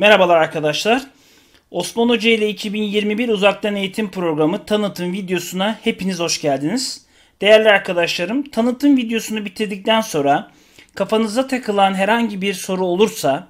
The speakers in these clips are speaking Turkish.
Merhabalar arkadaşlar. Osman Hoca ile 2021 Uzaktan Eğitim Programı tanıtım videosuna hepiniz hoş geldiniz. Değerli arkadaşlarım, tanıtım videosunu bitirdikten sonra kafanıza takılan herhangi bir soru olursa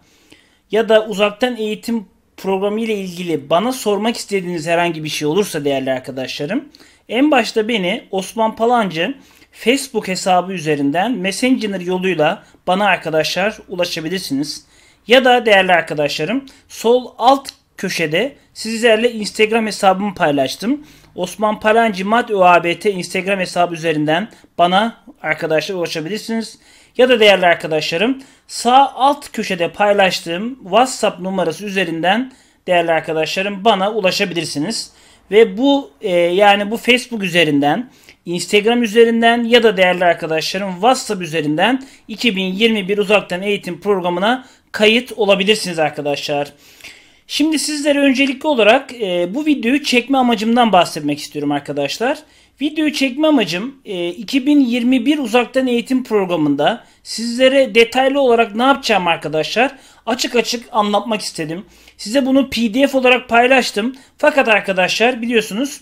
ya da uzaktan eğitim programı ile ilgili bana sormak istediğiniz herhangi bir şey olursa değerli arkadaşlarım, en başta beni Osman Palancı Facebook hesabı üzerinden Messenger yoluyla bana arkadaşlar ulaşabilirsiniz. Ya da değerli arkadaşlarım sol alt köşede sizlerle Instagram hesabımı paylaştım. Osman Palancı Mat ÖABT Instagram hesabı üzerinden bana arkadaşlar ulaşabilirsiniz. Ya da değerli arkadaşlarım sağ alt köşede paylaştığım WhatsApp numarası üzerinden değerli arkadaşlarım bana ulaşabilirsiniz. Ve bu e, yani bu Facebook üzerinden Instagram üzerinden ya da değerli arkadaşlarım WhatsApp üzerinden 2021 uzaktan eğitim programına kayıt olabilirsiniz arkadaşlar. Şimdi sizlere öncelikli olarak e, bu videoyu çekme amacımdan bahsetmek istiyorum arkadaşlar. Videoyu çekme amacım e, 2021 uzaktan eğitim programında sizlere detaylı olarak ne yapacağım arkadaşlar açık açık anlatmak istedim. Size bunu pdf olarak paylaştım. Fakat arkadaşlar biliyorsunuz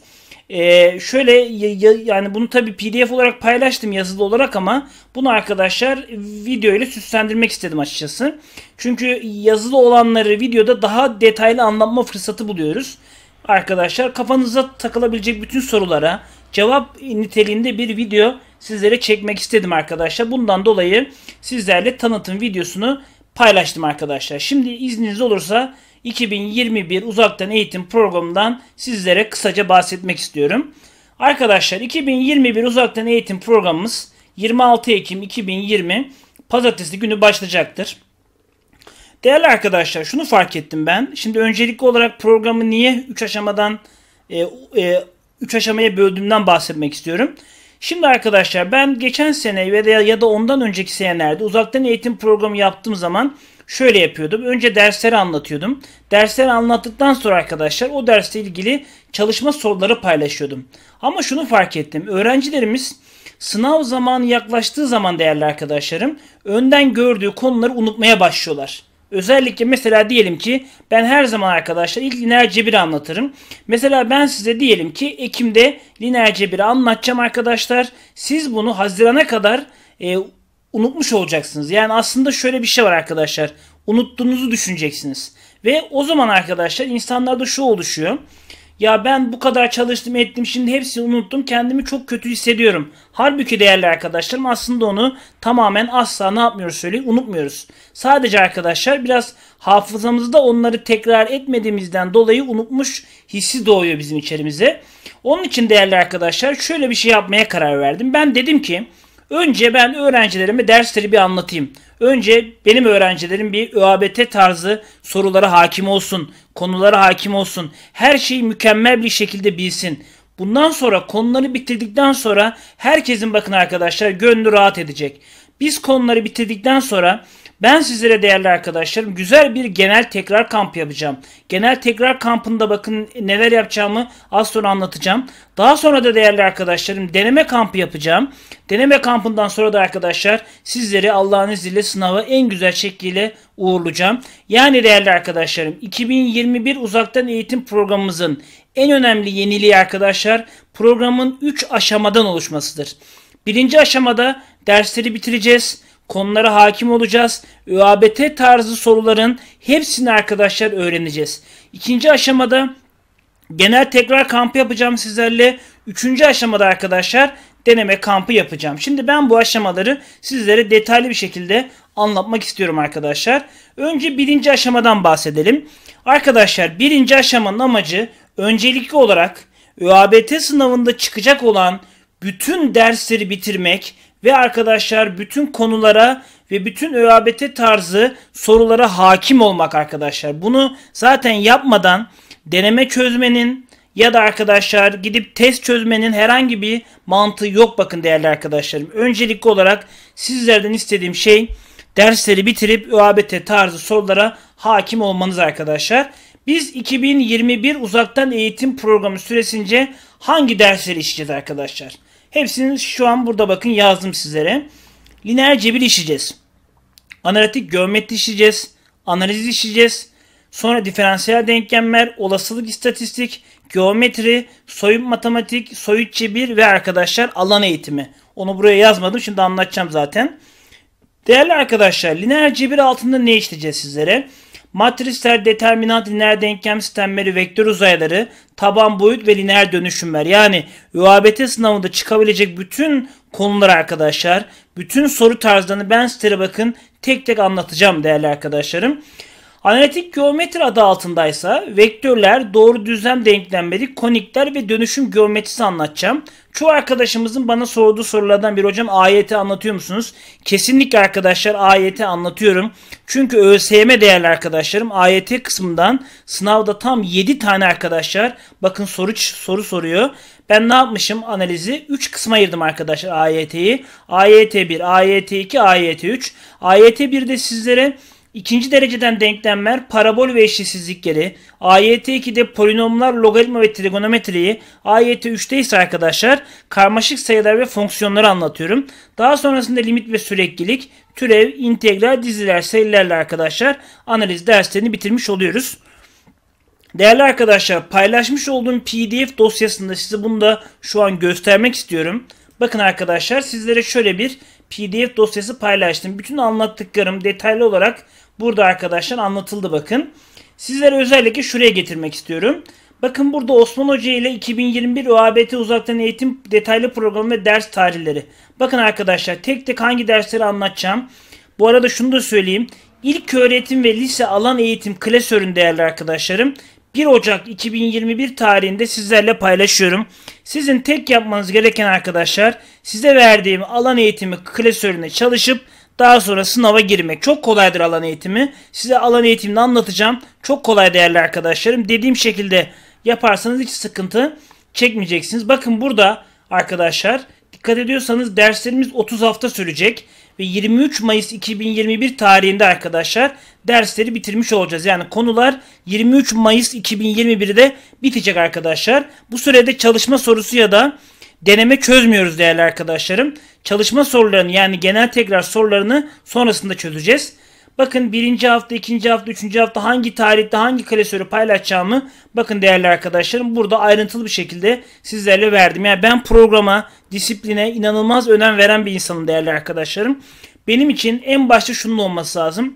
ee, şöyle ya, ya, yani bunu tabi pdf olarak paylaştım yazılı olarak ama bunu arkadaşlar video ile süslendirmek istedim açıkçası. Çünkü yazılı olanları videoda daha detaylı anlatma fırsatı buluyoruz. Arkadaşlar kafanıza takılabilecek bütün sorulara cevap niteliğinde bir video sizlere çekmek istedim arkadaşlar. Bundan dolayı sizlerle tanıtım videosunu paylaştım arkadaşlar. Şimdi izniniz olursa 2021 uzaktan eğitim programından sizlere kısaca bahsetmek istiyorum. Arkadaşlar 2021 uzaktan eğitim programımız 26 Ekim 2020 pazartesi günü başlayacaktır. Değerli arkadaşlar şunu fark ettim ben. Şimdi öncelikli olarak programı niye 3 aşamadan 3 e, e, aşamaya böldüğümden bahsetmek istiyorum. Şimdi arkadaşlar ben geçen sene veya ya da ondan önceki senelerde uzaktan eğitim programı yaptığım zaman şöyle yapıyordum. Önce dersleri anlatıyordum Dersleri anlattıktan sonra arkadaşlar o derste ilgili çalışma soruları paylaşıyordum. Ama şunu fark ettim. Öğrencilerimiz sınav zamanı yaklaştığı zaman değerli arkadaşlarım önden gördüğü konuları unutmaya başlıyorlar. Özellikle mesela diyelim ki ben her zaman arkadaşlar ilk lineer cebir anlatırım. Mesela ben size diyelim ki Ekim'de lineer cebiri anlatacağım arkadaşlar. Siz bunu Haziran'a kadar e, unutmuş olacaksınız. Yani aslında şöyle bir şey var arkadaşlar. Unuttuğunuzu düşüneceksiniz. Ve o zaman arkadaşlar insanlarda şu oluşuyor. Ya ben bu kadar çalıştım ettim şimdi hepsini unuttum kendimi çok kötü hissediyorum. Halbuki değerli arkadaşlarım aslında onu tamamen asla ne yapmıyoruz söyleyin unutmuyoruz. Sadece arkadaşlar biraz hafızamızda onları tekrar etmediğimizden dolayı unutmuş hissi doğuyor bizim içerimize. Onun için değerli arkadaşlar şöyle bir şey yapmaya karar verdim. Ben dedim ki Önce ben öğrencilerime dersleri bir anlatayım. Önce benim öğrencilerim bir ÖABT tarzı sorulara hakim olsun, konulara hakim olsun. Her şeyi mükemmel bir şekilde bilsin. Bundan sonra konuları bitirdikten sonra herkesin bakın arkadaşlar gönlü rahat edecek. Biz konuları bitirdikten sonra ben sizlere değerli arkadaşlarım güzel bir genel tekrar kamp yapacağım. Genel tekrar kampında bakın neler yapacağımı az sonra anlatacağım. Daha sonra da değerli arkadaşlarım deneme kampı yapacağım. Deneme kampından sonra da arkadaşlar sizleri Allah'ın izniyle sınava en güzel şekliyle uğurlayacağım. Yani değerli arkadaşlarım 2021 uzaktan eğitim programımızın en önemli yeniliği arkadaşlar programın 3 aşamadan oluşmasıdır. Birinci aşamada dersleri bitireceğiz. Konulara hakim olacağız. ÖABT tarzı soruların hepsini arkadaşlar öğreneceğiz. İkinci aşamada genel tekrar kampı yapacağım sizlerle. Üçüncü aşamada arkadaşlar deneme kampı yapacağım. Şimdi ben bu aşamaları sizlere detaylı bir şekilde anlatmak istiyorum arkadaşlar. Önce birinci aşamadan bahsedelim. Arkadaşlar birinci aşamanın amacı öncelikli olarak ÖABT sınavında çıkacak olan bütün dersleri bitirmek ve arkadaşlar bütün konulara ve bütün ÖABT tarzı sorulara hakim olmak arkadaşlar. Bunu zaten yapmadan deneme çözmenin ya da arkadaşlar gidip test çözmenin herhangi bir mantığı yok bakın değerli arkadaşlarım. Öncelikli olarak sizlerden istediğim şey dersleri bitirip ÖABT tarzı sorulara hakim olmanız arkadaşlar. Biz 2021 uzaktan eğitim programı süresince hangi dersleri işleyeceğiz arkadaşlar? Hepsini şu an burada bakın yazdım sizlere. Lineer cebir işleyeceğiz. Analitik geometri işleyeceğiz. Analiz işleyeceğiz. Sonra diferansiyel denklemler, olasılık istatistik, geometri, soyut matematik, soyut cebir ve arkadaşlar alan eğitimi. Onu buraya yazmadım. Şimdi anlatacağım zaten. Değerli arkadaşlar lineer cebir altında ne işleyeceğiz sizlere? Matrisler, determinant, lineer denklem sistemleri, vektör uzayları, taban boyut ve lineer dönüşümler. Yani ÜABT sınavında çıkabilecek bütün konular arkadaşlar, bütün soru tarzlarını ben size bakın tek tek anlatacağım değerli arkadaşlarım. Analitik geometri adı altındaysa vektörler, doğru düzlem denklemleri, konikler ve dönüşüm geometrisi anlatacağım. Çoğu arkadaşımızın bana sorduğu sorulardan biri hocam AYT anlatıyor musunuz? Kesinlikle arkadaşlar AYT anlatıyorum. Çünkü ÖSYM değerli arkadaşlarım AYT kısmından sınavda tam 7 tane arkadaşlar bakın soru soru soruyor. Ben ne yapmışım analizi? 3 kısma ayırdım arkadaşlar AYT'yi. AYT 1, AYT 2, AYT 3. AYT 1'de sizlere İkinci dereceden denklemler, parabol ve eşitsizlikleri, AYT 2'de polinomlar, logaritma ve trigonometriyi, AYT 3'te ise arkadaşlar karmaşık sayılar ve fonksiyonları anlatıyorum. Daha sonrasında limit ve süreklilik, türev, integral, diziler, sayılarla arkadaşlar analiz derslerini bitirmiş oluyoruz. Değerli arkadaşlar paylaşmış olduğum pdf dosyasında size bunu da şu an göstermek istiyorum. Bakın arkadaşlar sizlere şöyle bir pdf dosyası paylaştım. Bütün anlattıklarım detaylı olarak Burada arkadaşlar anlatıldı bakın. Sizlere özellikle şuraya getirmek istiyorum. Bakın burada Osman Hoca ile 2021 ÖABT uzaktan eğitim detaylı programı ve ders tarihleri. Bakın arkadaşlar tek tek hangi dersleri anlatacağım. Bu arada şunu da söyleyeyim. İlk öğretim ve lise alan eğitim klasörün değerli arkadaşlarım 1 Ocak 2021 tarihinde sizlerle paylaşıyorum. Sizin tek yapmanız gereken arkadaşlar size verdiğim alan eğitimi klasörüne çalışıp daha sonra sınava girmek. Çok kolaydır alan eğitimi. Size alan eğitimini anlatacağım. Çok kolay değerli arkadaşlarım. Dediğim şekilde yaparsanız hiç sıkıntı çekmeyeceksiniz. Bakın burada arkadaşlar dikkat ediyorsanız derslerimiz 30 hafta sürecek ve 23 Mayıs 2021 tarihinde arkadaşlar dersleri bitirmiş olacağız. Yani konular 23 Mayıs 2021'de bitecek arkadaşlar. Bu sürede çalışma sorusu ya da deneme çözmüyoruz değerli arkadaşlarım. Çalışma sorularını yani genel tekrar sorularını sonrasında çözeceğiz. Bakın birinci hafta, ikinci hafta, üçüncü hafta hangi tarihte hangi klasörü paylaşacağımı bakın değerli arkadaşlarım burada ayrıntılı bir şekilde sizlerle verdim. Yani ben programa, disipline inanılmaz önem veren bir insanım değerli arkadaşlarım. Benim için en başta şunun olması lazım.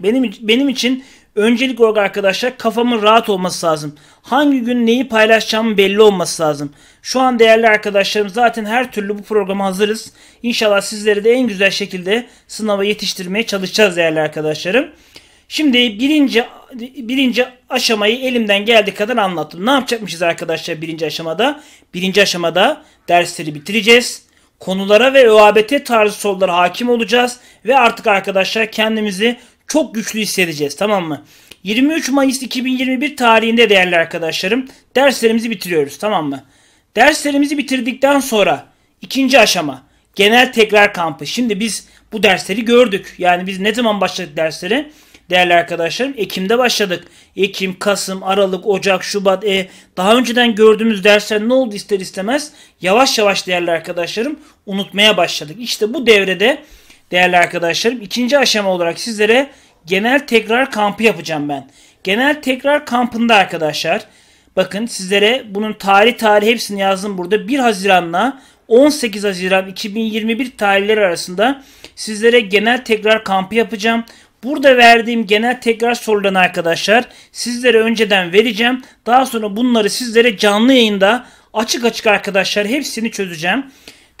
Benim, benim için Öncelik olarak arkadaşlar kafamın rahat olması lazım. Hangi gün neyi paylaşacağım belli olması lazım. Şu an değerli arkadaşlarım zaten her türlü bu programa hazırız. İnşallah sizleri de en güzel şekilde sınava yetiştirmeye çalışacağız değerli arkadaşlarım. Şimdi birinci, birinci aşamayı elimden geldiği kadar anlattım. Ne yapacakmışız arkadaşlar birinci aşamada? Birinci aşamada dersleri bitireceğiz. Konulara ve ÖABT tarzı sorulara hakim olacağız. Ve artık arkadaşlar kendimizi çok güçlü hissedeceğiz tamam mı? 23 Mayıs 2021 tarihinde değerli arkadaşlarım derslerimizi bitiriyoruz tamam mı? Derslerimizi bitirdikten sonra ikinci aşama genel tekrar kampı. Şimdi biz bu dersleri gördük. Yani biz ne zaman başladık dersleri? Değerli arkadaşlarım Ekim'de başladık. Ekim, Kasım, Aralık, Ocak, Şubat e daha önceden gördüğümüz dersler ne oldu ister istemez yavaş yavaş değerli arkadaşlarım unutmaya başladık. İşte bu devrede değerli arkadaşlarım. İkinci aşama olarak sizlere genel tekrar kampı yapacağım ben. Genel tekrar kampında arkadaşlar bakın sizlere bunun tarih tarih hepsini yazdım burada. 1 Haziran'la 18 Haziran 2021 tarihleri arasında sizlere genel tekrar kampı yapacağım. Burada verdiğim genel tekrar sorularını arkadaşlar sizlere önceden vereceğim. Daha sonra bunları sizlere canlı yayında açık açık arkadaşlar hepsini çözeceğim.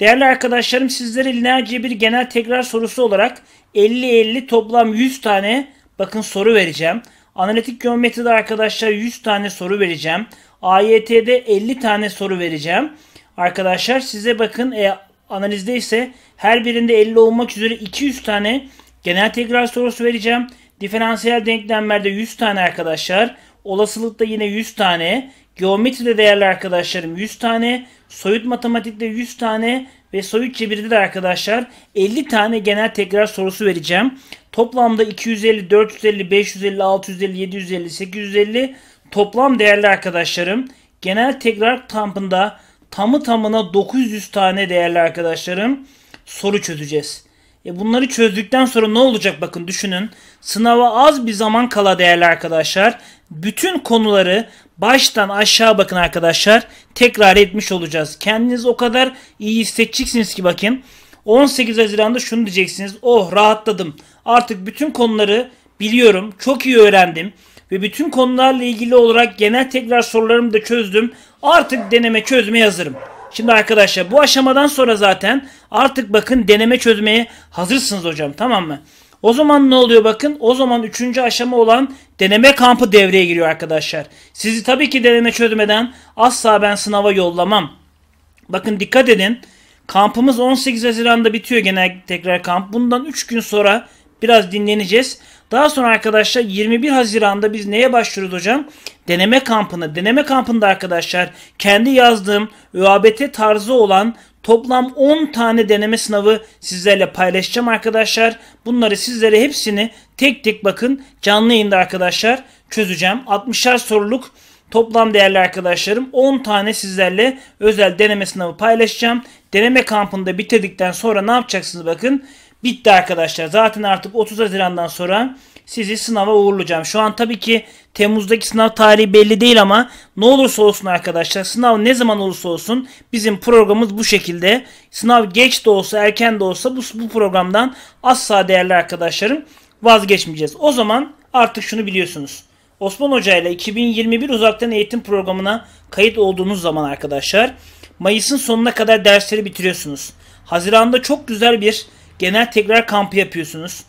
Değerli arkadaşlarım sizlere lineer bir genel tekrar sorusu olarak 50-50 toplam 100 tane bakın soru vereceğim. Analitik geometride arkadaşlar 100 tane soru vereceğim. AYT'de 50 tane soru vereceğim. Arkadaşlar size bakın e, analizde ise her birinde 50 olmak üzere 200 tane genel tekrar sorusu vereceğim. Diferansiyel denklemlerde 100 tane arkadaşlar. Olasılıkta yine 100 tane. Geometride değerli arkadaşlarım 100 tane, soyut matematikte 100 tane ve soyut çeviride de arkadaşlar 50 tane genel tekrar sorusu vereceğim. Toplamda 250, 450, 550, 650, 750, 850 toplam değerli arkadaşlarım. Genel tekrar kampında tamı tamına 900 tane değerli arkadaşlarım soru çözeceğiz. E bunları çözdükten sonra ne olacak bakın düşünün. Sınava az bir zaman kala değerli arkadaşlar. Bütün konuları Baştan aşağı bakın arkadaşlar. Tekrar etmiş olacağız. Kendiniz o kadar iyi hissedeceksiniz ki bakın. 18 Haziran'da şunu diyeceksiniz. Oh rahatladım. Artık bütün konuları biliyorum. Çok iyi öğrendim. Ve bütün konularla ilgili olarak genel tekrar sorularımı da çözdüm. Artık deneme çözmeye hazırım. Şimdi arkadaşlar bu aşamadan sonra zaten artık bakın deneme çözmeye hazırsınız hocam tamam mı? O zaman ne oluyor bakın? O zaman üçüncü aşama olan deneme kampı devreye giriyor arkadaşlar. Sizi tabii ki deneme çözmeden asla ben sınava yollamam. Bakın dikkat edin. Kampımız 18 Haziran'da bitiyor genel tekrar kamp. Bundan 3 gün sonra biraz dinleneceğiz. Daha sonra arkadaşlar 21 Haziran'da biz neye başlıyoruz hocam? Deneme kampına. Deneme kampında arkadaşlar kendi yazdığım ÖABT tarzı olan Toplam 10 tane deneme sınavı sizlerle paylaşacağım arkadaşlar. Bunları sizlere hepsini tek tek bakın canlı yayında arkadaşlar çözeceğim. 60'ar soruluk toplam değerli arkadaşlarım 10 tane sizlerle özel deneme sınavı paylaşacağım. Deneme kampında bitirdikten sonra ne yapacaksınız bakın. Bitti arkadaşlar. Zaten artık 30 Haziran'dan sonra sizi sınava uğurlayacağım. Şu an tabii ki Temmuz'daki sınav tarihi belli değil ama ne olursa olsun arkadaşlar sınav ne zaman olursa olsun bizim programımız bu şekilde. Sınav geç de olsa erken de olsa bu, bu programdan asla değerli arkadaşlarım vazgeçmeyeceğiz. O zaman artık şunu biliyorsunuz. Osman Hoca ile 2021 uzaktan eğitim programına kayıt olduğunuz zaman arkadaşlar Mayıs'ın sonuna kadar dersleri bitiriyorsunuz. Haziranda çok güzel bir genel tekrar kampı yapıyorsunuz.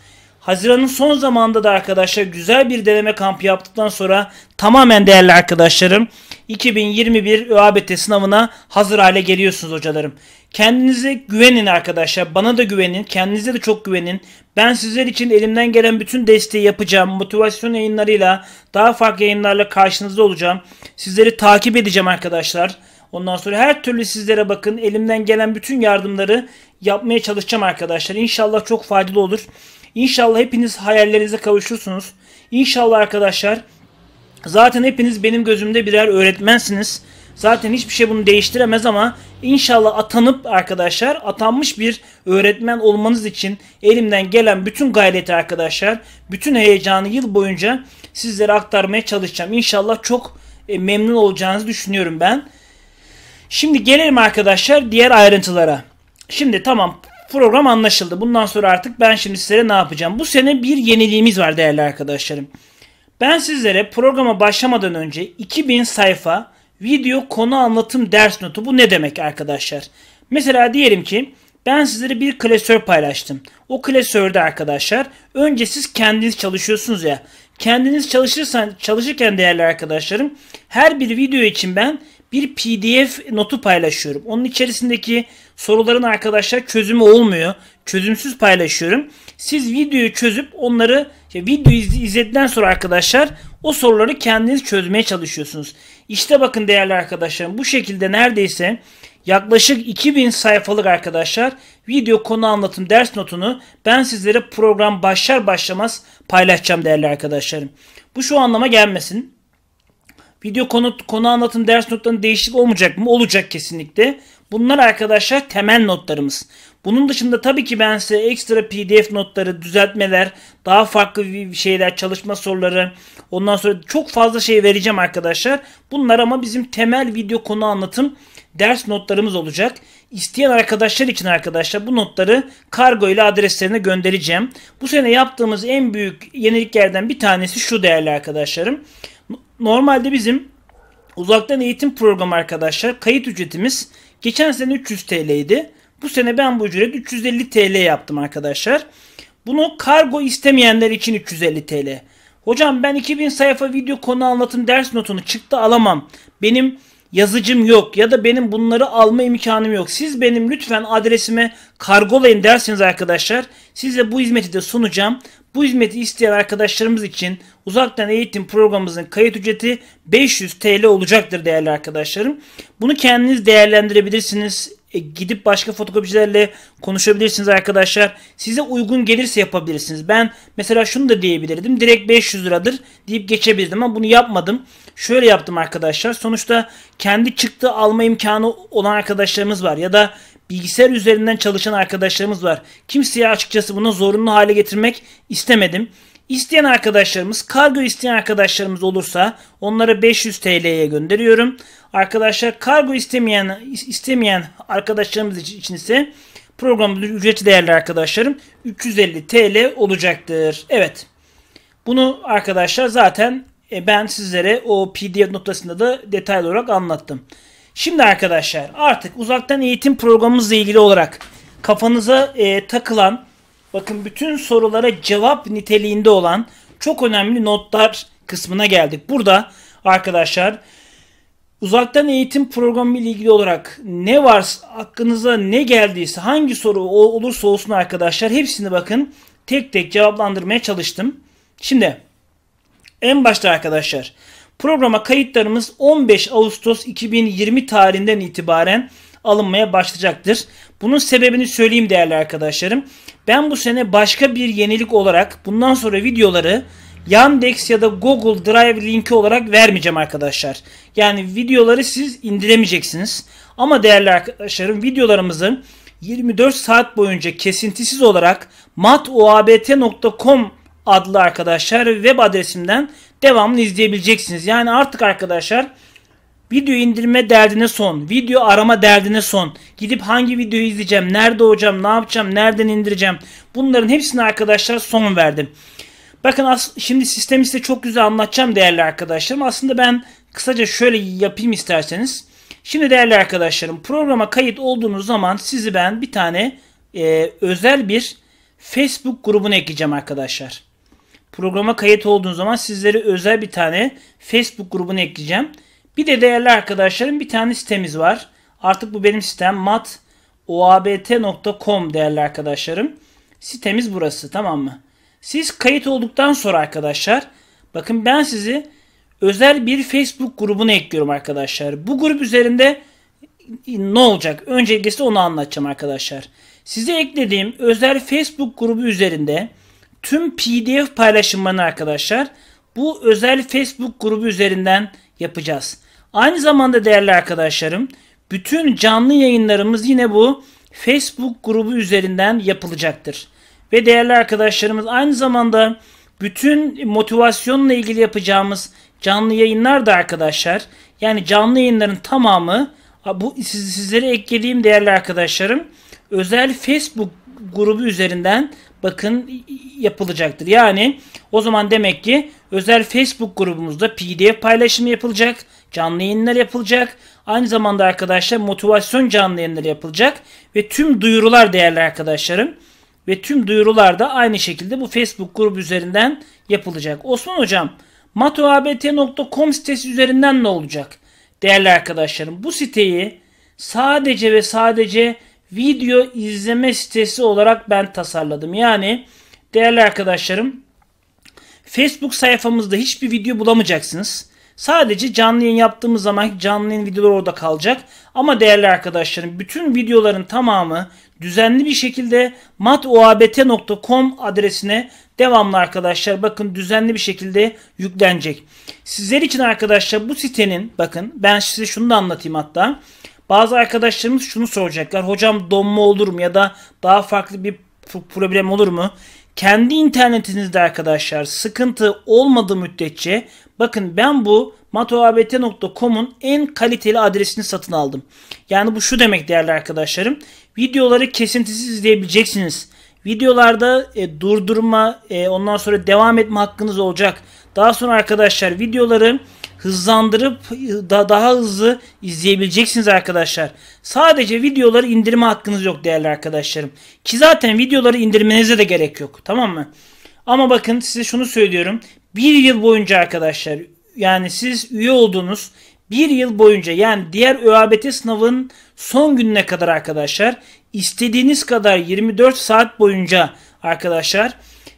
Haziran'ın son zamanında da arkadaşlar güzel bir deneme kampı yaptıktan sonra tamamen değerli arkadaşlarım 2021 ÖABT sınavına hazır hale geliyorsunuz hocalarım. Kendinize güvenin arkadaşlar. Bana da güvenin. Kendinize de çok güvenin. Ben sizler için elimden gelen bütün desteği yapacağım. Motivasyon yayınlarıyla, daha farklı yayınlarla karşınızda olacağım. Sizleri takip edeceğim arkadaşlar. Ondan sonra her türlü sizlere bakın. Elimden gelen bütün yardımları yapmaya çalışacağım arkadaşlar. İnşallah çok faydalı olur. İnşallah hepiniz hayallerinize kavuşursunuz. İnşallah arkadaşlar zaten hepiniz benim gözümde birer öğretmensiniz. Zaten hiçbir şey bunu değiştiremez ama inşallah atanıp arkadaşlar atanmış bir öğretmen olmanız için elimden gelen bütün gayreti arkadaşlar bütün heyecanı yıl boyunca sizlere aktarmaya çalışacağım. İnşallah çok e, memnun olacağınızı düşünüyorum ben. Şimdi gelelim arkadaşlar diğer ayrıntılara. Şimdi tamam program anlaşıldı. Bundan sonra artık ben şimdi sizlere ne yapacağım? Bu sene bir yeniliğimiz var değerli arkadaşlarım. Ben sizlere programa başlamadan önce 2000 sayfa video konu anlatım ders notu. Bu ne demek arkadaşlar? Mesela diyelim ki ben sizlere bir klasör paylaştım. O klasörde arkadaşlar önce siz kendiniz çalışıyorsunuz ya. Kendiniz çalışırsan çalışırken değerli arkadaşlarım her bir video için ben bir PDF notu paylaşıyorum. Onun içerisindeki soruların arkadaşlar çözümü olmuyor. Çözümsüz paylaşıyorum. Siz videoyu çözüp onları işte videoyu izledikten sonra arkadaşlar o soruları kendiniz çözmeye çalışıyorsunuz. İşte bakın değerli arkadaşlarım bu şekilde neredeyse yaklaşık 2000 sayfalık arkadaşlar video konu anlatım ders notunu ben sizlere program başlar başlamaz paylaşacağım değerli arkadaşlarım. Bu şu anlama gelmesin. Video konu, konu anlatım ders notlarının değişik olmayacak mı? Olacak kesinlikle. Bunlar arkadaşlar temel notlarımız. Bunun dışında tabii ki ben size ekstra pdf notları, düzeltmeler, daha farklı şeyler, çalışma soruları, ondan sonra çok fazla şey vereceğim arkadaşlar. Bunlar ama bizim temel video konu anlatım ders notlarımız olacak. İsteyen arkadaşlar için arkadaşlar bu notları kargo ile adreslerine göndereceğim. Bu sene yaptığımız en büyük yeniliklerden bir tanesi şu değerli arkadaşlarım. Normalde bizim uzaktan eğitim programı arkadaşlar kayıt ücretimiz geçen sene 300 TL idi. Bu sene ben bu ücret 350 TL yaptım arkadaşlar. Bunu kargo istemeyenler için 350 TL. Hocam ben 2000 sayfa video konu anlatım ders notunu çıktı alamam. Benim yazıcım yok ya da benim bunları alma imkanım yok. Siz benim lütfen adresime kargolayın dersiniz arkadaşlar. Size bu hizmeti de sunacağım. Bu hizmeti isteyen arkadaşlarımız için uzaktan eğitim programımızın kayıt ücreti 500 TL olacaktır değerli arkadaşlarım. Bunu kendiniz değerlendirebilirsiniz. E, gidip başka fotokopicilerle konuşabilirsiniz arkadaşlar. Size uygun gelirse yapabilirsiniz. Ben mesela şunu da diyebilirdim. Direkt 500 liradır deyip geçebilirdim ama bunu yapmadım. Şöyle yaptım arkadaşlar. Sonuçta kendi çıktı alma imkanı olan arkadaşlarımız var ya da bilgisayar üzerinden çalışan arkadaşlarımız var. Kimseye açıkçası bunu zorunlu hale getirmek istemedim. İsteyen arkadaşlarımız, kargo isteyen arkadaşlarımız olursa onlara 500 TL'ye gönderiyorum. Arkadaşlar kargo istemeyen istemeyen arkadaşlarımız için ise programın ücreti değerli arkadaşlarım 350 TL olacaktır. Evet. Bunu arkadaşlar zaten e, ben sizlere o PDF noktasında da detaylı olarak anlattım. Şimdi arkadaşlar artık uzaktan eğitim programımızla ilgili olarak kafanıza e, takılan bakın bütün sorulara cevap niteliğinde olan çok önemli notlar kısmına geldik. Burada arkadaşlar uzaktan eğitim programı ile ilgili olarak ne varsa aklınıza ne geldiyse hangi soru olursa olsun arkadaşlar hepsini bakın tek tek cevaplandırmaya çalıştım. Şimdi en başta arkadaşlar Programa kayıtlarımız 15 Ağustos 2020 tarihinden itibaren alınmaya başlayacaktır. Bunun sebebini söyleyeyim değerli arkadaşlarım. Ben bu sene başka bir yenilik olarak bundan sonra videoları Yandex ya da Google Drive linki olarak vermeyeceğim arkadaşlar. Yani videoları siz indiremeyeceksiniz. Ama değerli arkadaşlarım videolarımızın 24 saat boyunca kesintisiz olarak matoabt.com adlı arkadaşlar web adresimden devamını izleyebileceksiniz. Yani artık arkadaşlar video indirme derdine son, video arama derdine son, gidip hangi videoyu izleyeceğim, nerede olacağım, ne yapacağım, nereden indireceğim bunların hepsine arkadaşlar son verdim. Bakın şimdi sistemi size çok güzel anlatacağım değerli arkadaşlarım. Aslında ben kısaca şöyle yapayım isterseniz. Şimdi değerli arkadaşlarım programa kayıt olduğunuz zaman sizi ben bir tane e, özel bir Facebook grubuna ekleyeceğim arkadaşlar. Programa kayıt olduğun zaman sizlere özel bir tane Facebook grubunu ekleyeceğim. Bir de değerli arkadaşlarım bir tane sitemiz var. Artık bu benim sitem matoabt.com değerli arkadaşlarım. Sitemiz burası tamam mı? Siz kayıt olduktan sonra arkadaşlar bakın ben sizi özel bir Facebook grubuna ekliyorum arkadaşlar. Bu grup üzerinde ne olacak? Öncelikle onu anlatacağım arkadaşlar. Size eklediğim özel Facebook grubu üzerinde tüm PDF paylaşımlarını arkadaşlar bu özel Facebook grubu üzerinden yapacağız. Aynı zamanda değerli arkadaşlarım bütün canlı yayınlarımız yine bu Facebook grubu üzerinden yapılacaktır. Ve değerli arkadaşlarımız aynı zamanda bütün motivasyonla ilgili yapacağımız canlı yayınlar da arkadaşlar yani canlı yayınların tamamı bu sizlere eklediğim değerli arkadaşlarım özel Facebook grubu üzerinden bakın yapılacaktır. Yani o zaman demek ki özel Facebook grubumuzda PDF paylaşımı yapılacak, canlı yayınlar yapılacak. Aynı zamanda arkadaşlar motivasyon canlı yayınları yapılacak ve tüm duyurular değerli arkadaşlarım ve tüm duyurular da aynı şekilde bu Facebook grubu üzerinden yapılacak. Osman hocam matoabt.com sitesi üzerinden ne olacak? Değerli arkadaşlarım bu siteyi sadece ve sadece video izleme sitesi olarak ben tasarladım. Yani değerli arkadaşlarım Facebook sayfamızda hiçbir video bulamayacaksınız. Sadece canlı yayın yaptığımız zaman canlı yayın videoları orada kalacak. Ama değerli arkadaşlarım bütün videoların tamamı düzenli bir şekilde matuabt.com adresine devamlı arkadaşlar bakın düzenli bir şekilde yüklenecek. Sizler için arkadaşlar bu sitenin bakın ben size şunu da anlatayım hatta. Bazı arkadaşlarımız şunu soracaklar. Hocam donma olur mu ya da daha farklı bir problem olur mu? Kendi internetinizde arkadaşlar sıkıntı olmadığı müddetçe bakın ben bu matoabt.com'un en kaliteli adresini satın aldım. Yani bu şu demek değerli arkadaşlarım. Videoları kesintisiz izleyebileceksiniz. Videolarda e, durdurma, e, ondan sonra devam etme hakkınız olacak. Daha sonra arkadaşlar videoları hızlandırıp ıı, da daha hızlı izleyebileceksiniz arkadaşlar. Sadece videoları indirme hakkınız yok değerli arkadaşlarım. Ki zaten videoları indirmenize de gerek yok. Tamam mı? Ama bakın size şunu söylüyorum. Bir yıl boyunca arkadaşlar yani siz üye olduğunuz bir yıl boyunca yani diğer ÖABT sınavın son gününe kadar arkadaşlar istediğiniz kadar 24 saat boyunca arkadaşlar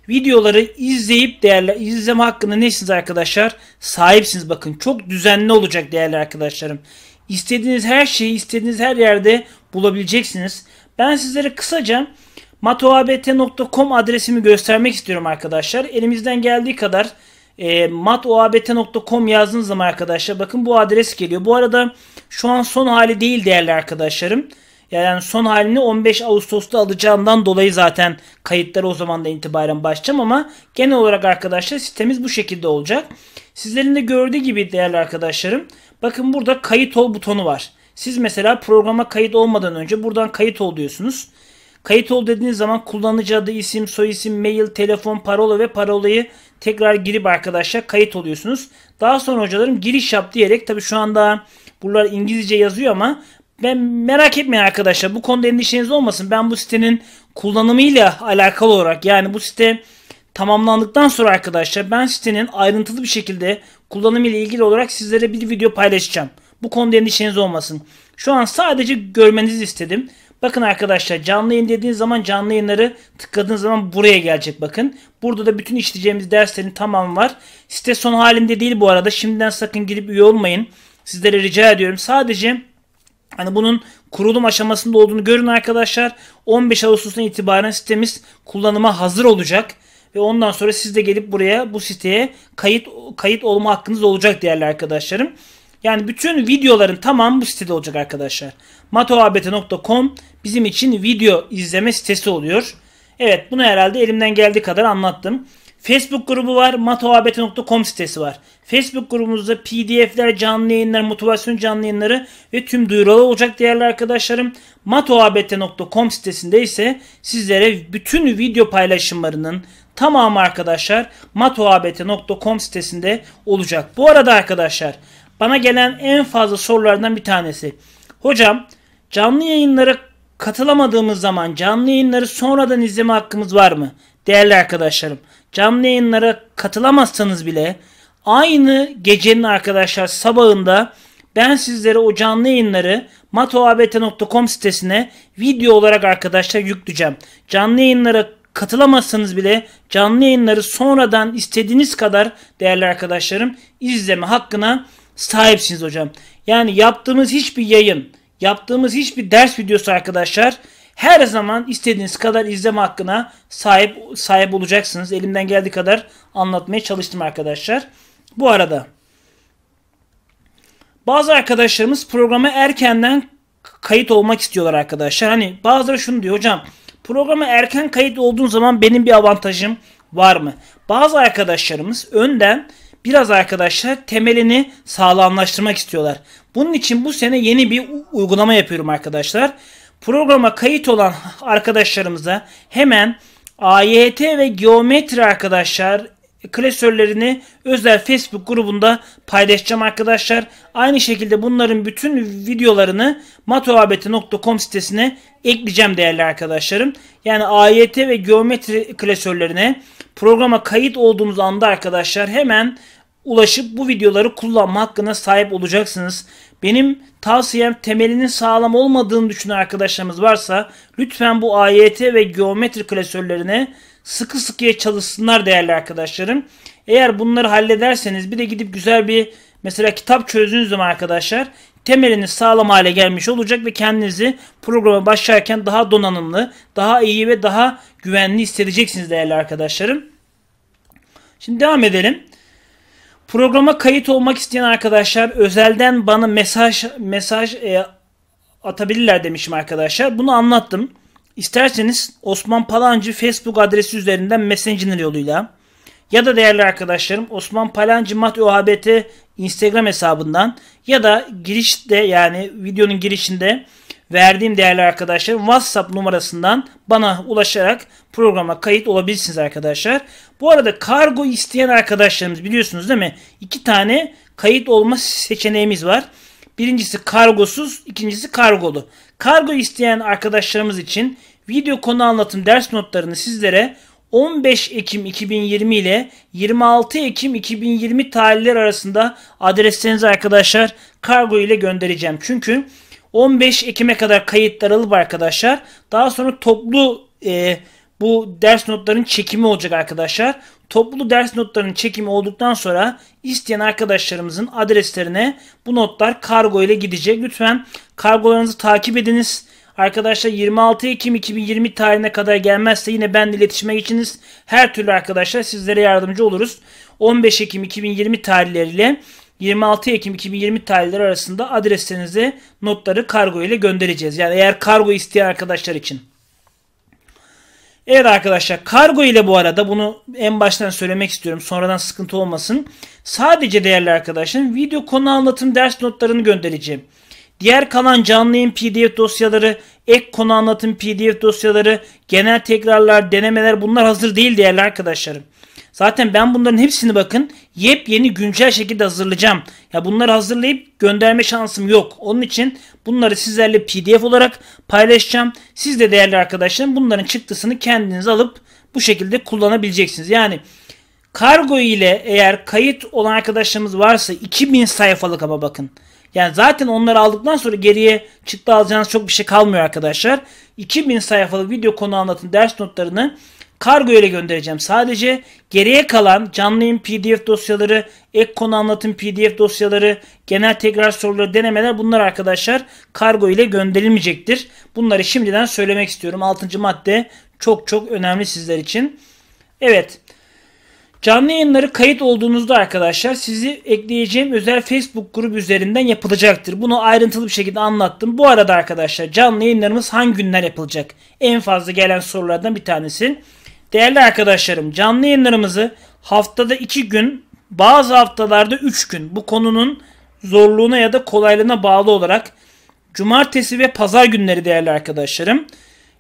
videoları izleyip değerler izleme hakkında nesiniz arkadaşlar? Sahipsiniz bakın. Çok düzenli olacak değerli arkadaşlarım. İstediğiniz her şeyi istediğiniz her yerde bulabileceksiniz. Ben sizlere kısaca matoabt.com adresimi göstermek istiyorum arkadaşlar. Elimizden geldiği kadar e, matoabt.com yazdığınız zaman arkadaşlar bakın bu adres geliyor. Bu arada şu an son hali değil değerli arkadaşlarım. Yani son halini 15 Ağustos'ta alacağından dolayı zaten kayıtları o zamandan itibaren başlayacağım ama genel olarak arkadaşlar sitemiz bu şekilde olacak. Sizlerin de gördüğü gibi değerli arkadaşlarım bakın burada kayıt ol butonu var. Siz mesela programa kayıt olmadan önce buradan kayıt ol diyorsunuz. Kayıt ol dediğiniz zaman kullanıcı adı, isim, soyisim, mail, telefon, parola ve parolayı tekrar girip arkadaşlar kayıt oluyorsunuz. Daha sonra hocalarım giriş yap diyerek tabi şu anda buralar İngilizce yazıyor ama ben merak etmeyin arkadaşlar bu konuda endişeniz olmasın. Ben bu sitenin kullanımıyla alakalı olarak yani bu site tamamlandıktan sonra arkadaşlar ben sitenin ayrıntılı bir şekilde kullanımıyla ilgili olarak sizlere bir video paylaşacağım. Bu konuda endişeniz olmasın. Şu an sadece görmenizi istedim. Bakın arkadaşlar canlı yayın dediğiniz zaman canlı yayınları tıkladığınız zaman buraya gelecek bakın. Burada da bütün işleyeceğimiz derslerin tamamı var. Site son halinde değil bu arada. Şimdiden sakın gidip üye olmayın. Sizlere rica ediyorum. Sadece Hani bunun kurulum aşamasında olduğunu görün arkadaşlar. 15 Ağustos'tan itibaren sitemiz kullanıma hazır olacak ve ondan sonra siz de gelip buraya bu siteye kayıt kayıt olma hakkınız olacak değerli arkadaşlarım. Yani bütün videoların tamam bu sitede olacak arkadaşlar. matoabt.com bizim için video izleme sitesi oluyor. Evet bunu herhalde elimden geldiği kadar anlattım. Facebook grubu var. matoabet.com sitesi var. Facebook grubumuzda pdf'ler, canlı yayınlar, motivasyon canlı yayınları ve tüm duyurular olacak değerli arkadaşlarım. matoabet.com sitesinde ise sizlere bütün video paylaşımlarının tamamı arkadaşlar matoabet.com sitesinde olacak. Bu arada arkadaşlar bana gelen en fazla sorulardan bir tanesi. Hocam canlı yayınlara katılamadığımız zaman canlı yayınları sonradan izleme hakkımız var mı? Değerli arkadaşlarım canlı yayınlara katılamazsanız bile aynı gecenin arkadaşlar sabahında ben sizlere o canlı yayınları matoabt.com sitesine video olarak arkadaşlar yükleyeceğim. Canlı yayınlara katılamazsanız bile canlı yayınları sonradan istediğiniz kadar değerli arkadaşlarım izleme hakkına sahipsiniz hocam. Yani yaptığımız hiçbir yayın, yaptığımız hiçbir ders videosu arkadaşlar her zaman istediğiniz kadar izleme hakkına sahip sahip olacaksınız. Elimden geldiği kadar anlatmaya çalıştım arkadaşlar. Bu arada bazı arkadaşlarımız programa erkenden kayıt olmak istiyorlar arkadaşlar. Hani bazıları şunu diyor hocam programa erken kayıt olduğun zaman benim bir avantajım var mı? Bazı arkadaşlarımız önden biraz arkadaşlar temelini sağlamlaştırmak istiyorlar. Bunun için bu sene yeni bir uygulama yapıyorum arkadaşlar. Programa kayıt olan arkadaşlarımıza hemen AYT ve geometri arkadaşlar klasörlerini özel Facebook grubunda paylaşacağım arkadaşlar. Aynı şekilde bunların bütün videolarını matoabete.com sitesine ekleyeceğim değerli arkadaşlarım. Yani AYT ve geometri klasörlerine programa kayıt olduğumuz anda arkadaşlar hemen ulaşıp bu videoları kullanma hakkına sahip olacaksınız. Benim tavsiyem temelinin sağlam olmadığını düşünen arkadaşlarımız varsa lütfen bu AYT ve geometri klasörlerine sıkı sıkıya çalışsınlar değerli arkadaşlarım. Eğer bunları hallederseniz bir de gidip güzel bir mesela kitap çözdüğünüz zaman arkadaşlar temeliniz sağlam hale gelmiş olacak ve kendinizi programa başlarken daha donanımlı, daha iyi ve daha güvenli hissedeceksiniz değerli arkadaşlarım. Şimdi devam edelim. Programa kayıt olmak isteyen arkadaşlar özelden bana mesaj mesaj e, atabilirler demişim arkadaşlar. Bunu anlattım. İsterseniz Osman Palancı Facebook adresi üzerinden Messenger yoluyla ya da değerli arkadaşlarım Osman Palancı Mat OHBT Instagram hesabından ya da girişte yani videonun girişinde verdiğim değerli arkadaşlar WhatsApp numarasından bana ulaşarak programa kayıt olabilirsiniz arkadaşlar. Bu arada kargo isteyen arkadaşlarımız biliyorsunuz değil mi? İki tane kayıt olma seçeneğimiz var. Birincisi kargosuz, ikincisi kargolu. Kargo isteyen arkadaşlarımız için video konu anlatım ders notlarını sizlere 15 Ekim 2020 ile 26 Ekim 2020 tarihleri arasında adreslerinizi arkadaşlar kargo ile göndereceğim. Çünkü 15 Ekim'e kadar kayıtlar alıp arkadaşlar daha sonra toplu e, bu ders notlarının çekimi olacak arkadaşlar. Toplu ders notlarının çekimi olduktan sonra isteyen arkadaşlarımızın adreslerine bu notlar kargo ile gidecek. Lütfen kargolarınızı takip ediniz. Arkadaşlar 26 Ekim 2020 tarihine kadar gelmezse yine ben iletişime geçiniz. Her türlü arkadaşlar sizlere yardımcı oluruz. 15 Ekim 2020 tarihleriyle 26 Ekim 2020 tarihleri arasında adreslerinize notları kargo ile göndereceğiz. Yani eğer kargo isteyen arkadaşlar için. Evet arkadaşlar kargo ile bu arada bunu en baştan söylemek istiyorum. Sonradan sıkıntı olmasın. Sadece değerli arkadaşlarım video konu anlatım ders notlarını göndereceğim. Diğer kalan canlı yayın pdf dosyaları, ek konu anlatım pdf dosyaları, genel tekrarlar, denemeler bunlar hazır değil değerli arkadaşlarım. Zaten ben bunların hepsini bakın yepyeni güncel şekilde hazırlayacağım. Ya bunları hazırlayıp gönderme şansım yok. Onun için bunları sizlerle PDF olarak paylaşacağım. Siz de değerli arkadaşlarım bunların çıktısını kendiniz alıp bu şekilde kullanabileceksiniz. Yani kargo ile eğer kayıt olan arkadaşlarımız varsa 2000 sayfalık ama bakın. Yani zaten onları aldıktan sonra geriye çıktı alacağınız çok bir şey kalmıyor arkadaşlar. 2000 sayfalık video konu anlatım ders notlarını Kargo ile göndereceğim. Sadece geriye kalan canlıyım pdf dosyaları, ek konu anlatım pdf dosyaları, genel tekrar soruları, denemeler bunlar arkadaşlar kargo ile gönderilmeyecektir. Bunları şimdiden söylemek istiyorum. 6. madde çok çok önemli sizler için. Evet. Canlı yayınları kayıt olduğunuzda arkadaşlar sizi ekleyeceğim özel Facebook grubu üzerinden yapılacaktır. Bunu ayrıntılı bir şekilde anlattım. Bu arada arkadaşlar canlı yayınlarımız hangi günler yapılacak? En fazla gelen sorulardan bir tanesi. Değerli arkadaşlarım canlı yayınlarımızı haftada 2 gün bazı haftalarda 3 gün bu konunun zorluğuna ya da kolaylığına bağlı olarak cumartesi ve pazar günleri değerli arkadaşlarım.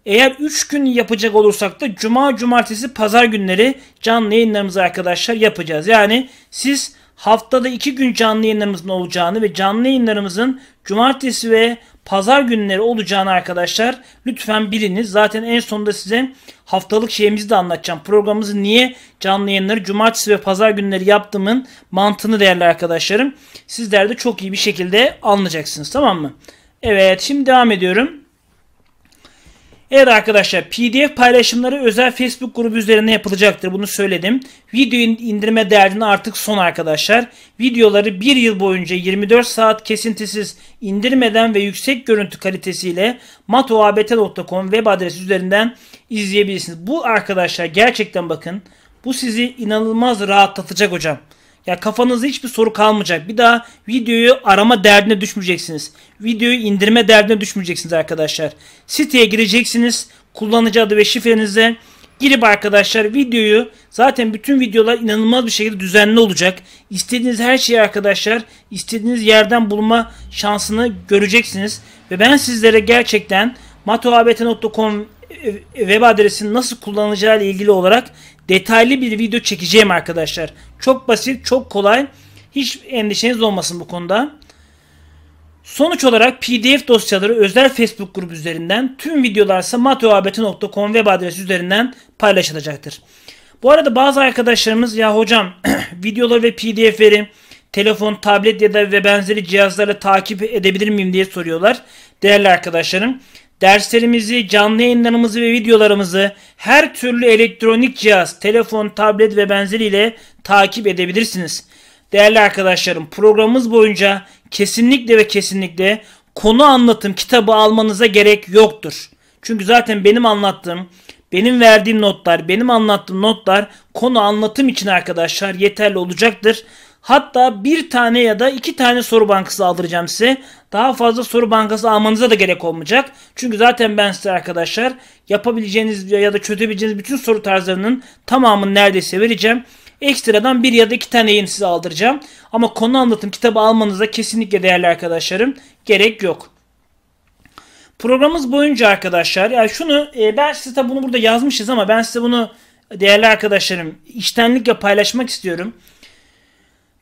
Eğer 3 gün yapacak olursak da cuma, cumartesi, pazar günleri canlı yayınlarımızı arkadaşlar yapacağız. Yani siz haftada iki gün canlı yayınlarımızın olacağını ve canlı yayınlarımızın cumartesi ve pazar günleri olacağını arkadaşlar lütfen biliniz. Zaten en sonunda size haftalık şeyimizi de anlatacağım. Programımızı niye canlı yayınları cumartesi ve pazar günleri yaptığımın mantığını değerli arkadaşlarım. Sizler de çok iyi bir şekilde anlayacaksınız tamam mı? Evet şimdi devam ediyorum. Evet arkadaşlar pdf paylaşımları özel facebook grubu üzerine yapılacaktır bunu söyledim. Video indirme derdini artık son arkadaşlar. Videoları bir yıl boyunca 24 saat kesintisiz indirmeden ve yüksek görüntü kalitesiyle matoabt.com web adresi üzerinden izleyebilirsiniz. Bu arkadaşlar gerçekten bakın bu sizi inanılmaz rahatlatacak hocam. Ya kafanızda hiçbir soru kalmayacak. Bir daha videoyu arama derdine düşmeyeceksiniz. Videoyu indirme derdine düşmeyeceksiniz arkadaşlar. Siteye gireceksiniz. Kullanıcı adı ve şifrenize girip arkadaşlar videoyu zaten bütün videolar inanılmaz bir şekilde düzenli olacak. İstediğiniz her şeyi arkadaşlar istediğiniz yerden bulma şansını göreceksiniz. Ve ben sizlere gerçekten matoabt.com e, web adresini nasıl kullanacağıyla ilgili olarak detaylı bir video çekeceğim arkadaşlar. Çok basit, çok kolay. Hiç endişeniz olmasın bu konuda. Sonuç olarak PDF dosyaları özel Facebook grubu üzerinden, tüm videolar ise mateoabeti.com web adresi üzerinden paylaşılacaktır. Bu arada bazı arkadaşlarımız ya hocam videoları ve PDF'leri telefon, tablet ya da ve benzeri cihazlarla takip edebilir miyim diye soruyorlar. Değerli arkadaşlarım Derslerimizi, canlı yayınlarımızı ve videolarımızı her türlü elektronik cihaz, telefon, tablet ve benzeriyle takip edebilirsiniz. Değerli arkadaşlarım programımız boyunca kesinlikle ve kesinlikle konu anlatım kitabı almanıza gerek yoktur. Çünkü zaten benim anlattığım, benim verdiğim notlar, benim anlattığım notlar konu anlatım için arkadaşlar yeterli olacaktır. Hatta bir tane ya da iki tane soru bankası aldıracağım size. Daha fazla soru bankası almanıza da gerek olmayacak. Çünkü zaten ben size arkadaşlar yapabileceğiniz ya da çözebileceğiniz bütün soru tarzlarının tamamını neredeyse vereceğim. Ekstradan bir ya da iki tane yeni size aldıracağım. Ama konu anlatım kitabı almanıza kesinlikle değerli arkadaşlarım gerek yok. Programımız boyunca arkadaşlar yani şunu e, ben size tabi bunu burada yazmışız ama ben size bunu değerli arkadaşlarım iştenlikle paylaşmak istiyorum.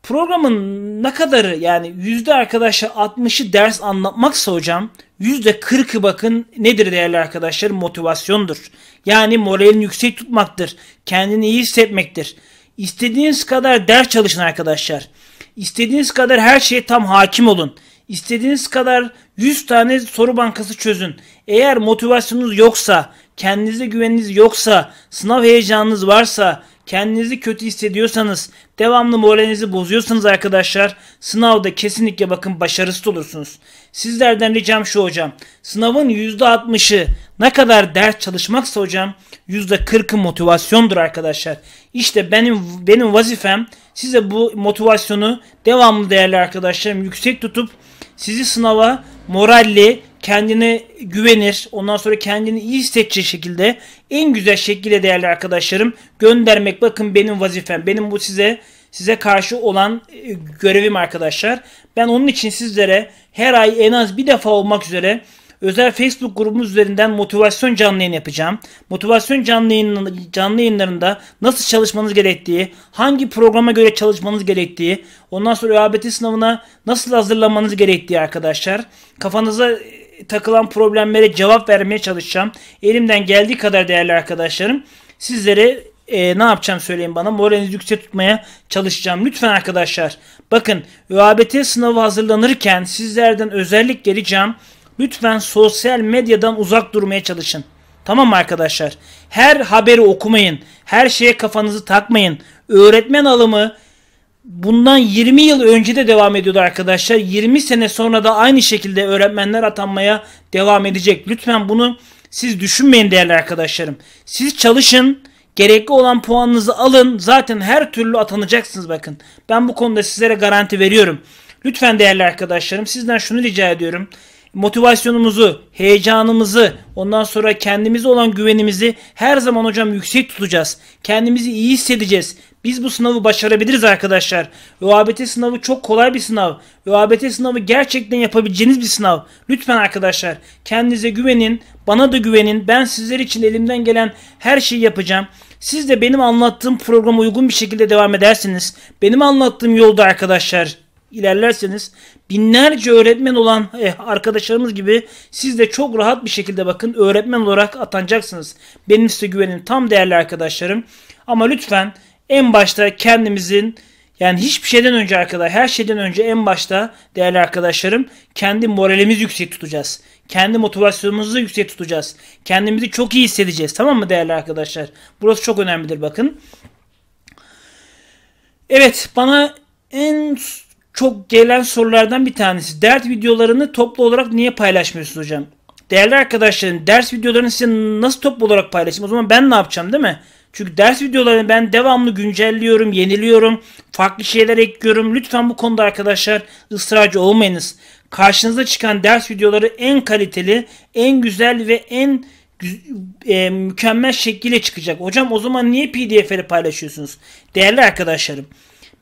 Programın ne kadarı yani yüzde arkadaşlar 60'ı ders anlatmaksa hocam yüzde 40'ı bakın nedir değerli arkadaşlar motivasyondur. Yani moralini yüksek tutmaktır. Kendini iyi hissetmektir. İstediğiniz kadar ders çalışın arkadaşlar. İstediğiniz kadar her şeye tam hakim olun. İstediğiniz kadar 100 tane soru bankası çözün. Eğer motivasyonunuz yoksa, kendinize güveniniz yoksa, sınav heyecanınız varsa, Kendinizi kötü hissediyorsanız, devamlı moralinizi bozuyorsanız arkadaşlar sınavda kesinlikle bakın başarısız olursunuz. Sizlerden ricam şu hocam. Sınavın %60'ı ne kadar ders çalışmaksa hocam %40'ı motivasyondur arkadaşlar. İşte benim benim vazifem size bu motivasyonu devamlı değerli arkadaşlarım yüksek tutup sizi sınava moralli, kendine güvenir. Ondan sonra kendini iyi hissedeceği şekilde en güzel şekilde değerli arkadaşlarım göndermek bakın benim vazifem. Benim bu size size karşı olan e, görevim arkadaşlar. Ben onun için sizlere her ay en az bir defa olmak üzere özel Facebook grubumuz üzerinden motivasyon canlı yayın yapacağım. Motivasyon canlı, yayın, canlı yayınlarında nasıl çalışmanız gerektiği, hangi programa göre çalışmanız gerektiği, ondan sonra ÖABT sınavına nasıl hazırlamanız gerektiği arkadaşlar. Kafanıza e, takılan problemlere cevap vermeye çalışacağım. Elimden geldiği kadar değerli arkadaşlarım sizlere e, ne yapacağım söyleyin bana. Moralinizi yüksek tutmaya çalışacağım. Lütfen arkadaşlar bakın ÖABT sınavı hazırlanırken sizlerden özellik ricam lütfen sosyal medyadan uzak durmaya çalışın. Tamam mı arkadaşlar? Her haberi okumayın. Her şeye kafanızı takmayın. Öğretmen alımı bundan 20 yıl önce de devam ediyordu arkadaşlar. 20 sene sonra da aynı şekilde öğretmenler atanmaya devam edecek. Lütfen bunu siz düşünmeyin değerli arkadaşlarım. Siz çalışın. Gerekli olan puanınızı alın. Zaten her türlü atanacaksınız bakın. Ben bu konuda sizlere garanti veriyorum. Lütfen değerli arkadaşlarım sizden şunu rica ediyorum. Motivasyonumuzu, heyecanımızı, ondan sonra kendimize olan güvenimizi her zaman hocam yüksek tutacağız. Kendimizi iyi hissedeceğiz. Biz bu sınavı başarabiliriz arkadaşlar. ÖABT sınavı çok kolay bir sınav. ÖABT sınavı gerçekten yapabileceğiniz bir sınav. Lütfen arkadaşlar kendinize güvenin, bana da güvenin. Ben sizler için elimden gelen her şeyi yapacağım. Siz de benim anlattığım programa uygun bir şekilde devam edersiniz. Benim anlattığım yolda arkadaşlar ilerlerseniz binlerce öğretmen olan eh, arkadaşlarımız gibi siz de çok rahat bir şekilde bakın öğretmen olarak atanacaksınız. Benim size güvenim tam değerli arkadaşlarım. Ama lütfen en başta kendimizin yani hiçbir şeyden önce arkadaşlar, her şeyden önce en başta değerli arkadaşlarım kendi moralimizi yüksek tutacağız. Kendi motivasyonumuzu yüksek tutacağız. Kendimizi çok iyi hissedeceğiz. Tamam mı değerli arkadaşlar? Burası çok önemlidir bakın. Evet bana en çok gelen sorulardan bir tanesi. Dert videolarını toplu olarak niye paylaşmıyorsunuz hocam? Değerli arkadaşlarım ders videolarını size nasıl toplu olarak paylaşayım? O zaman ben ne yapacağım değil mi? Çünkü ders videolarını ben devamlı güncelliyorum, yeniliyorum, farklı şeyler ekliyorum. Lütfen bu konuda arkadaşlar ısrarcı olmayınız. Karşınıza çıkan ders videoları en kaliteli, en güzel ve en e, mükemmel şekilde çıkacak. Hocam o zaman niye PDF'leri paylaşıyorsunuz? Değerli arkadaşlarım,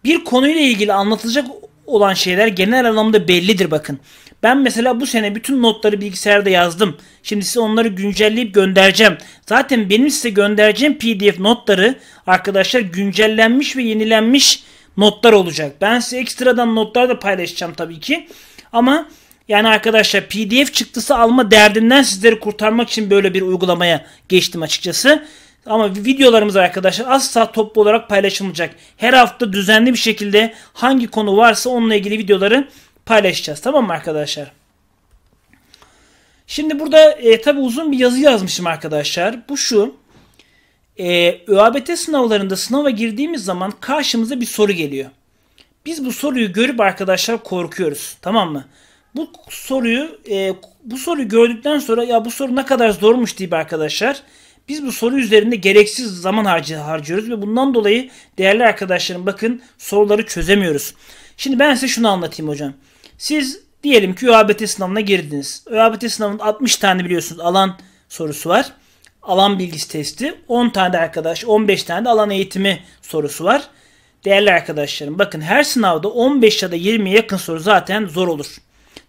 bir konuyla ilgili anlatılacak olan şeyler genel anlamda bellidir bakın. Ben mesela bu sene bütün notları bilgisayarda yazdım. Şimdi size onları güncelleyip göndereceğim. Zaten benim size göndereceğim pdf notları arkadaşlar güncellenmiş ve yenilenmiş notlar olacak. Ben size ekstradan notlar da paylaşacağım tabii ki. Ama yani arkadaşlar pdf çıktısı alma derdinden sizleri kurtarmak için böyle bir uygulamaya geçtim açıkçası. Ama videolarımız arkadaşlar asla toplu olarak paylaşılmayacak. Her hafta düzenli bir şekilde hangi konu varsa onunla ilgili videoları paylaşacağız. Tamam mı arkadaşlar? Şimdi burada e, tabi uzun bir yazı yazmışım arkadaşlar. Bu şu. E, ÖABT sınavlarında sınava girdiğimiz zaman karşımıza bir soru geliyor. Biz bu soruyu görüp arkadaşlar korkuyoruz. Tamam mı? Bu soruyu e, bu soruyu gördükten sonra ya bu soru ne kadar zormuş diye arkadaşlar biz bu soru üzerinde gereksiz zaman harcı, harcıyoruz ve bundan dolayı değerli arkadaşlarım bakın soruları çözemiyoruz. Şimdi ben size şunu anlatayım hocam. Siz diyelim ki ÖABT sınavına girdiniz. ÖABT sınavında 60 tane biliyorsunuz alan sorusu var. Alan bilgisi testi. 10 tane de arkadaş, 15 tane de alan eğitimi sorusu var. Değerli arkadaşlarım bakın her sınavda 15 ya da 20 yakın soru zaten zor olur.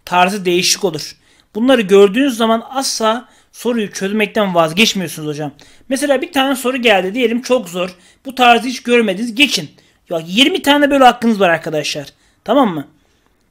Tarzı değişik olur. Bunları gördüğünüz zaman asla soruyu çözmekten vazgeçmiyorsunuz hocam. Mesela bir tane soru geldi diyelim çok zor. Bu tarzı hiç görmediniz geçin. Ya 20 tane böyle hakkınız var arkadaşlar. Tamam mı?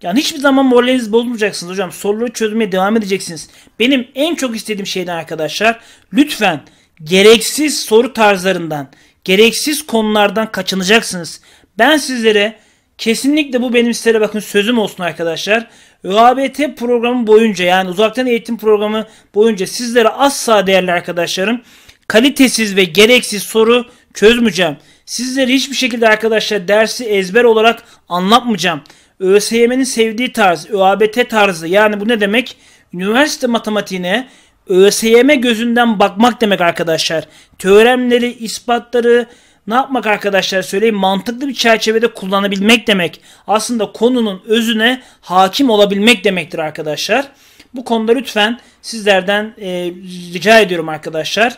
Yani hiçbir zaman moraliniz bozulmayacaksınız hocam. Soruları çözmeye devam edeceksiniz. Benim en çok istediğim şeyden arkadaşlar lütfen gereksiz soru tarzlarından, gereksiz konulardan kaçınacaksınız. Ben sizlere kesinlikle bu benim sizlere bakın sözüm olsun arkadaşlar. ÖABT programı boyunca yani uzaktan eğitim programı boyunca sizlere asla değerli arkadaşlarım kalitesiz ve gereksiz soru çözmeyeceğim. Sizlere hiçbir şekilde arkadaşlar dersi ezber olarak anlatmayacağım. ÖSYM'nin sevdiği tarz, ÖABT tarzı yani bu ne demek? Üniversite matematiğine ÖSYM gözünden bakmak demek arkadaşlar. Teoremleri, ispatları ne yapmak arkadaşlar söyleyeyim mantıklı bir çerçevede kullanabilmek demek. Aslında konunun özüne hakim olabilmek demektir arkadaşlar. Bu konuda lütfen sizlerden e, rica ediyorum arkadaşlar.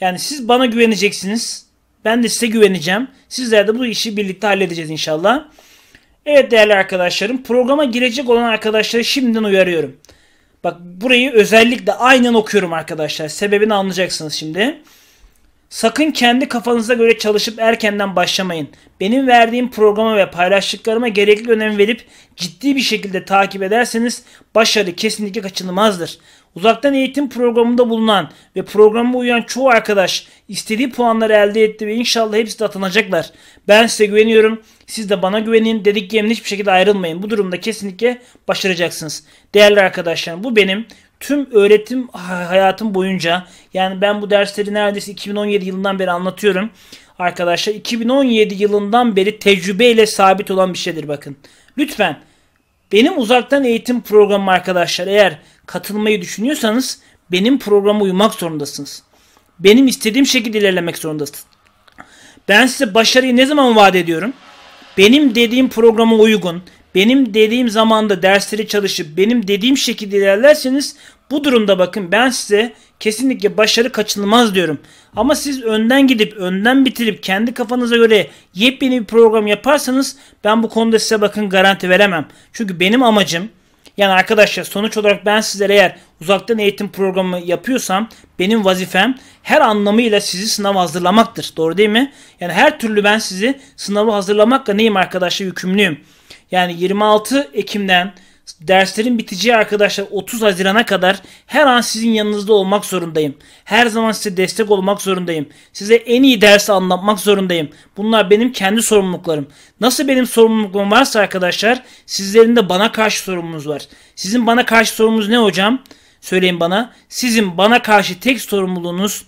Yani siz bana güveneceksiniz. Ben de size güveneceğim. Sizler de bu işi birlikte halledeceğiz inşallah. Evet değerli arkadaşlarım programa girecek olan arkadaşları şimdiden uyarıyorum. Bak burayı özellikle aynen okuyorum arkadaşlar. Sebebini anlayacaksınız şimdi. Sakın kendi kafanıza göre çalışıp erkenden başlamayın. Benim verdiğim programa ve paylaştıklarıma gerekli önem verip ciddi bir şekilde takip ederseniz başarı kesinlikle kaçınılmazdır. Uzaktan eğitim programında bulunan ve programı uyan çoğu arkadaş istediği puanları elde etti ve inşallah hepsi de atanacaklar. Ben size güveniyorum. Siz de bana güvenin. Dedik yemin hiçbir şekilde ayrılmayın. Bu durumda kesinlikle başaracaksınız. Değerli arkadaşlar bu benim tüm öğretim hayatım boyunca yani ben bu dersleri neredeyse 2017 yılından beri anlatıyorum. Arkadaşlar 2017 yılından beri tecrübeyle sabit olan bir şeydir bakın. Lütfen benim uzaktan eğitim programım arkadaşlar eğer katılmayı düşünüyorsanız benim programa uymak zorundasınız. Benim istediğim şekilde ilerlemek zorundasınız. Ben size başarıyı ne zaman vaat ediyorum? Benim dediğim programa uygun, benim dediğim zamanda dersleri çalışıp benim dediğim şekilde ilerlerseniz bu durumda bakın ben size kesinlikle başarı kaçınılmaz diyorum. Ama siz önden gidip önden bitirip kendi kafanıza göre yepyeni bir program yaparsanız ben bu konuda size bakın garanti veremem. Çünkü benim amacım yani arkadaşlar sonuç olarak ben sizlere eğer uzaktan eğitim programı yapıyorsam benim vazifem her anlamıyla sizi sınava hazırlamaktır. Doğru değil mi? Yani her türlü ben sizi sınava hazırlamakla neyim arkadaşlar yükümlüyüm. Yani 26 Ekim'den Derslerin biteceği arkadaşlar 30 Haziran'a kadar her an sizin yanınızda olmak zorundayım. Her zaman size destek olmak zorundayım. Size en iyi dersi anlatmak zorundayım. Bunlar benim kendi sorumluluklarım. Nasıl benim sorumluluğum varsa arkadaşlar sizlerin de bana karşı sorumluluğunuz var. Sizin bana karşı sorumluluğunuz ne hocam? Söyleyin bana. Sizin bana karşı tek sorumluluğunuz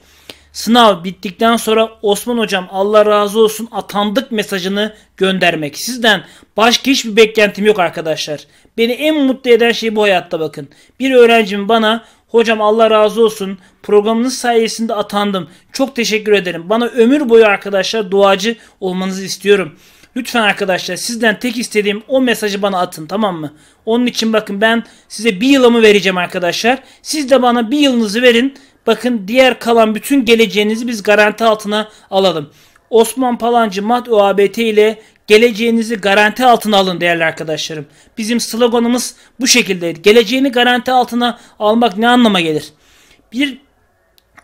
sınav bittikten sonra Osman hocam Allah razı olsun atandık mesajını göndermek. Sizden başka hiçbir beklentim yok arkadaşlar. Beni en mutlu eden şey bu hayatta bakın. Bir öğrencim bana hocam Allah razı olsun programınız sayesinde atandım. Çok teşekkür ederim. Bana ömür boyu arkadaşlar duacı olmanızı istiyorum. Lütfen arkadaşlar sizden tek istediğim o mesajı bana atın tamam mı? Onun için bakın ben size bir yılımı vereceğim arkadaşlar. Siz de bana bir yılınızı verin. Bakın diğer kalan bütün geleceğinizi biz garanti altına alalım. Osman Palancı Mat ÖABT ile geleceğinizi garanti altına alın değerli arkadaşlarım. Bizim sloganımız bu şekildeydi. Geleceğini garanti altına almak ne anlama gelir? Bir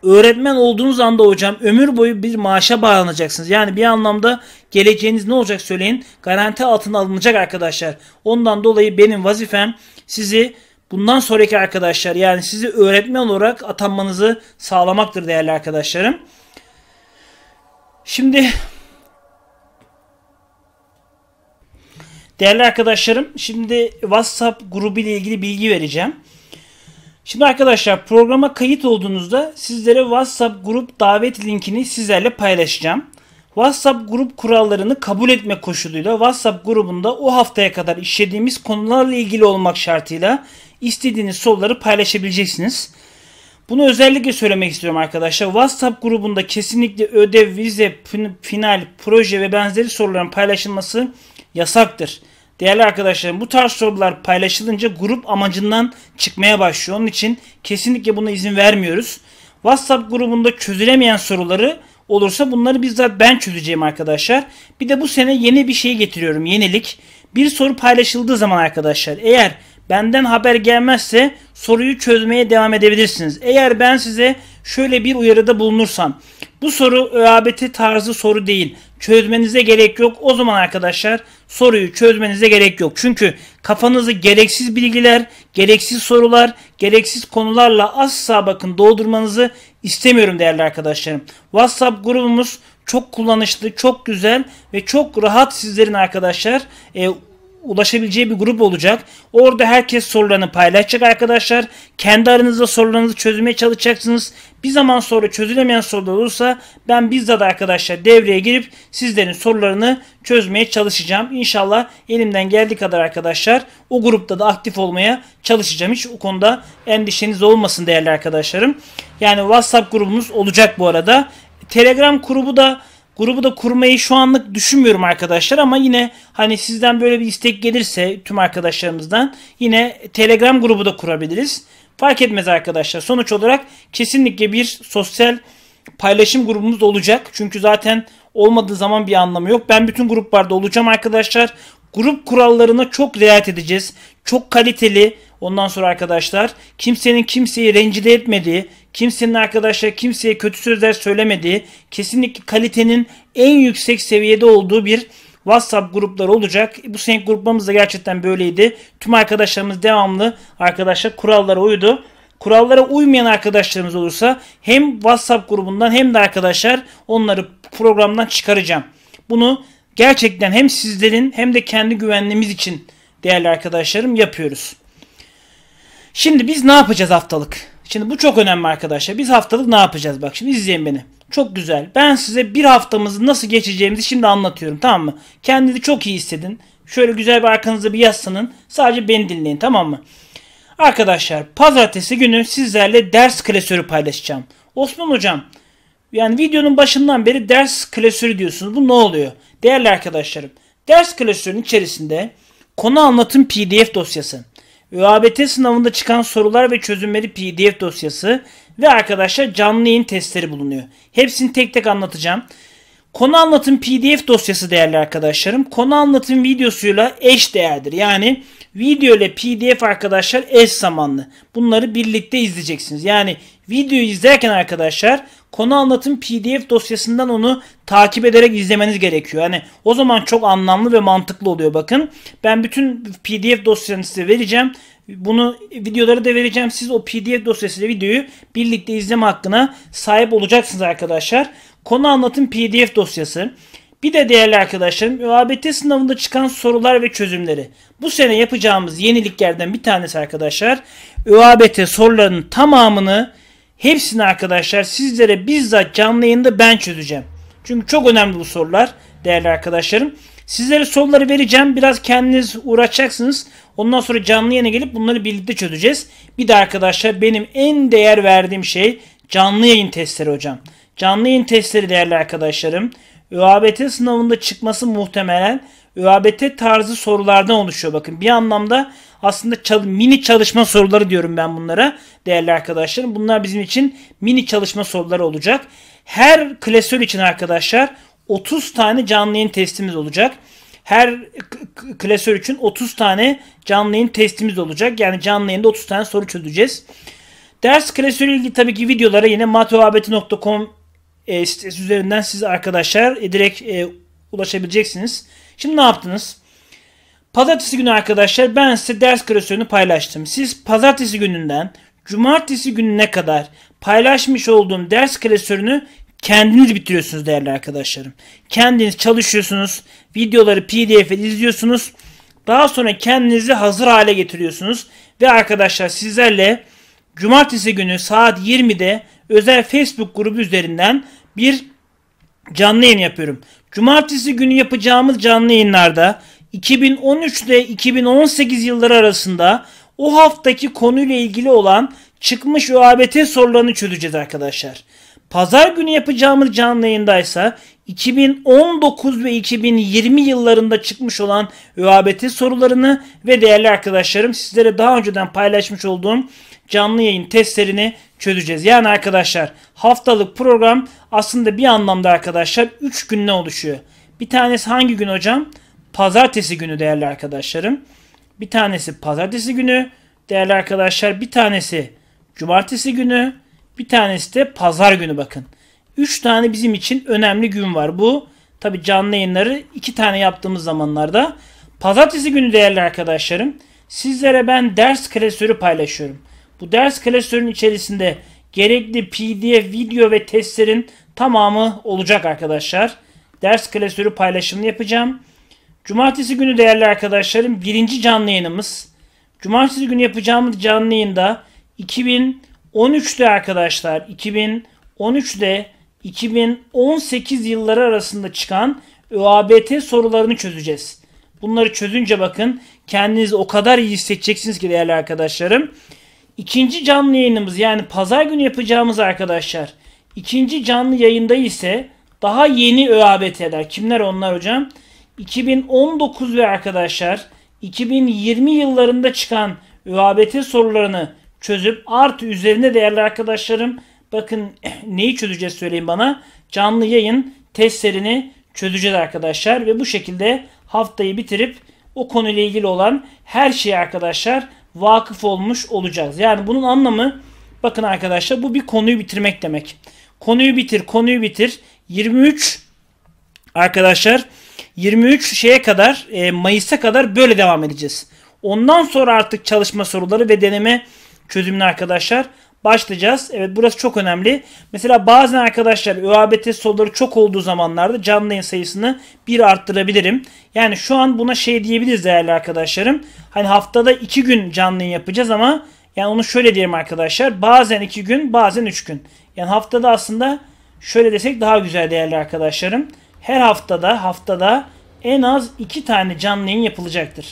öğretmen olduğunuz anda hocam ömür boyu bir maaşa bağlanacaksınız. Yani bir anlamda geleceğiniz ne olacak söyleyin. Garanti altına alınacak arkadaşlar. Ondan dolayı benim vazifem sizi bundan sonraki arkadaşlar yani sizi öğretmen olarak atanmanızı sağlamaktır değerli arkadaşlarım. Şimdi değerli arkadaşlarım şimdi WhatsApp grubu ile ilgili bilgi vereceğim. Şimdi arkadaşlar programa kayıt olduğunuzda sizlere WhatsApp grup davet linkini sizlerle paylaşacağım. WhatsApp grup kurallarını kabul etme koşuluyla WhatsApp grubunda o haftaya kadar işlediğimiz konularla ilgili olmak şartıyla istediğiniz soruları paylaşabileceksiniz. Bunu özellikle söylemek istiyorum arkadaşlar. WhatsApp grubunda kesinlikle ödev, vize, final, proje ve benzeri soruların paylaşılması yasaktır. Değerli arkadaşlarım bu tarz sorular paylaşılınca grup amacından çıkmaya başlıyor. Onun için kesinlikle buna izin vermiyoruz. WhatsApp grubunda çözülemeyen soruları olursa bunları bizzat ben çözeceğim arkadaşlar. Bir de bu sene yeni bir şey getiriyorum yenilik. Bir soru paylaşıldığı zaman arkadaşlar eğer benden haber gelmezse soruyu çözmeye devam edebilirsiniz. Eğer ben size şöyle bir uyarıda bulunursam bu soru ÖABT tarzı soru değil çözmenize gerek yok o zaman arkadaşlar soruyu çözmenize gerek yok. Çünkü kafanızı gereksiz bilgiler, gereksiz sorular, gereksiz konularla asla bakın doldurmanızı istemiyorum değerli arkadaşlarım. WhatsApp grubumuz çok kullanışlı, çok güzel ve çok rahat sizlerin arkadaşlar. E, ulaşabileceği bir grup olacak. Orada herkes sorularını paylaşacak arkadaşlar. Kendi aranızda sorularınızı çözmeye çalışacaksınız. Bir zaman sonra çözülemeyen sorular olursa ben bizzat arkadaşlar devreye girip sizlerin sorularını çözmeye çalışacağım. İnşallah elimden geldiği kadar arkadaşlar o grupta da aktif olmaya çalışacağım. Hiç o konuda endişeniz olmasın değerli arkadaşlarım. Yani WhatsApp grubumuz olacak bu arada. Telegram grubu da Grubu da kurmayı şu anlık düşünmüyorum arkadaşlar ama yine hani sizden böyle bir istek gelirse tüm arkadaşlarımızdan yine Telegram grubu da kurabiliriz. Fark etmez arkadaşlar. Sonuç olarak kesinlikle bir sosyal paylaşım grubumuz olacak. Çünkü zaten olmadığı zaman bir anlamı yok. Ben bütün gruplarda olacağım arkadaşlar. Grup kurallarına çok riayet edeceğiz. Çok kaliteli, Ondan sonra arkadaşlar kimsenin kimseyi rencide etmediği, kimsenin arkadaşlar kimseye kötü sözler söylemediği, kesinlikle kalitenin en yüksek seviyede olduğu bir WhatsApp grupları olacak. Bu seneki gruplarımız da gerçekten böyleydi. Tüm arkadaşlarımız devamlı arkadaşlar kurallara uydu kurallara uymayan arkadaşlarımız olursa hem WhatsApp grubundan hem de arkadaşlar onları programdan çıkaracağım. Bunu gerçekten hem sizlerin hem de kendi güvenliğimiz için değerli arkadaşlarım yapıyoruz. Şimdi biz ne yapacağız haftalık? Şimdi bu çok önemli arkadaşlar. Biz haftalık ne yapacağız? Bak şimdi izleyin beni. Çok güzel. Ben size bir haftamızı nasıl geçeceğimizi şimdi anlatıyorum tamam mı? Kendinizi çok iyi hissedin. Şöyle güzel bir arkanızda bir yaslanın. Sadece beni dinleyin tamam mı? Arkadaşlar pazartesi günü sizlerle ders klasörü paylaşacağım. Osman hocam yani videonun başından beri ders klasörü diyorsunuz. Bu ne oluyor? Değerli arkadaşlarım ders klasörünün içerisinde konu anlatım pdf dosyası ÖABT sınavında çıkan sorular ve çözümleri pdf dosyası ve arkadaşlar canlı yayın testleri bulunuyor. Hepsini tek tek anlatacağım. Konu anlatım pdf dosyası değerli arkadaşlarım. Konu anlatım videosuyla eş değerdir. Yani video ile pdf arkadaşlar eş zamanlı. Bunları birlikte izleyeceksiniz. Yani videoyu izlerken arkadaşlar konu anlatım PDF dosyasından onu takip ederek izlemeniz gerekiyor. Yani o zaman çok anlamlı ve mantıklı oluyor bakın. Ben bütün PDF dosyanı size vereceğim. Bunu videoları da vereceğim. Siz o PDF dosyasıyla videoyu birlikte izleme hakkına sahip olacaksınız arkadaşlar. Konu anlatım PDF dosyası. Bir de değerli arkadaşlarım ÖABT sınavında çıkan sorular ve çözümleri. Bu sene yapacağımız yeniliklerden bir tanesi arkadaşlar. ÖABT sorularının tamamını Hepsini arkadaşlar sizlere bizzat canlı yayında ben çözeceğim. Çünkü çok önemli bu sorular değerli arkadaşlarım. Sizlere soruları vereceğim. Biraz kendiniz uğraşacaksınız. Ondan sonra canlı yayına gelip bunları birlikte çözeceğiz. Bir de arkadaşlar benim en değer verdiğim şey canlı yayın testleri hocam. Canlı yayın testleri değerli arkadaşlarım. ÖABT sınavında çıkması muhtemelen ÖABT tarzı sorulardan oluşuyor. Bakın bir anlamda aslında çal mini çalışma soruları diyorum ben bunlara değerli arkadaşlarım. Bunlar bizim için mini çalışma soruları olacak. Her klasör için arkadaşlar 30 tane canlı yayın testimiz olacak. Her klasör için 30 tane canlı yayın testimiz olacak. Yani canlı yayında 30 tane soru çözeceğiz. Ders klasörü ilgili tabii ki videolara yine matyoabeti.com e, sitesi üzerinden siz arkadaşlar direkt e, ulaşabileceksiniz. Şimdi ne yaptınız? Pazartesi günü arkadaşlar ben size ders klasörünü paylaştım. Siz pazartesi gününden cumartesi gününe kadar paylaşmış olduğum ders klasörünü kendiniz bitiriyorsunuz değerli arkadaşlarım. Kendiniz çalışıyorsunuz. Videoları pdf'de izliyorsunuz. Daha sonra kendinizi hazır hale getiriyorsunuz. Ve arkadaşlar sizlerle cumartesi günü saat 20'de özel Facebook grubu üzerinden bir canlı yayın yapıyorum. Cumartesi günü yapacağımız canlı yayınlarda 2013 ile 2018 yılları arasında o haftaki konuyla ilgili olan çıkmış ÖABT sorularını çözeceğiz arkadaşlar. Pazar günü yapacağımız canlı yayındaysa 2019 ve 2020 yıllarında çıkmış olan ÖABT sorularını ve değerli arkadaşlarım sizlere daha önceden paylaşmış olduğum canlı yayın testlerini çözeceğiz. Yani arkadaşlar haftalık program aslında bir anlamda arkadaşlar 3 günde oluşuyor. Bir tanesi hangi gün hocam? Pazartesi günü değerli arkadaşlarım. Bir tanesi pazartesi günü değerli arkadaşlar. Bir tanesi cumartesi günü. Bir tanesi de pazar günü bakın. 3 tane bizim için önemli gün var. Bu tabi canlı yayınları 2 tane yaptığımız zamanlarda. Pazartesi günü değerli arkadaşlarım sizlere ben ders klasörü paylaşıyorum. Bu ders klasörünün içerisinde gerekli pdf, video ve testlerin tamamı olacak arkadaşlar. Ders klasörü paylaşımını yapacağım. Cumartesi günü değerli arkadaşlarım birinci canlı yayınımız. Cumartesi günü yapacağımız canlı yayında 2013'te arkadaşlar 2013'de 2018 yılları arasında çıkan ÖABT sorularını çözeceğiz. Bunları çözünce bakın kendinizi o kadar iyi hissedeceksiniz ki değerli arkadaşlarım. İkinci canlı yayınımız yani pazar günü yapacağımız arkadaşlar. İkinci canlı yayında ise daha yeni ÖABT'ler. Kimler onlar hocam? 2019 ve arkadaşlar 2020 yıllarında çıkan ÖABT sorularını çözüp artı üzerine değerli arkadaşlarım bakın neyi çözeceğiz söyleyin bana. Canlı yayın testlerini çözeceğiz arkadaşlar ve bu şekilde haftayı bitirip o konuyla ilgili olan her şeyi arkadaşlar vakıf olmuş olacağız. Yani bunun anlamı bakın arkadaşlar bu bir konuyu bitirmek demek. Konuyu bitir, konuyu bitir. 23 arkadaşlar 23 şeye kadar e, Mayıs'a kadar böyle devam edeceğiz. Ondan sonra artık çalışma soruları ve deneme çözümünü arkadaşlar başlayacağız. Evet burası çok önemli. Mesela bazen arkadaşlar ÖAB test soruları çok olduğu zamanlarda canlı yayın sayısını bir arttırabilirim. Yani şu an buna şey diyebiliriz değerli arkadaşlarım. Hani haftada iki gün canlı yayın yapacağız ama yani onu şöyle diyelim arkadaşlar. Bazen iki gün bazen üç gün. Yani haftada aslında şöyle desek daha güzel değerli arkadaşlarım. Her haftada haftada en az iki tane canlı yayın yapılacaktır.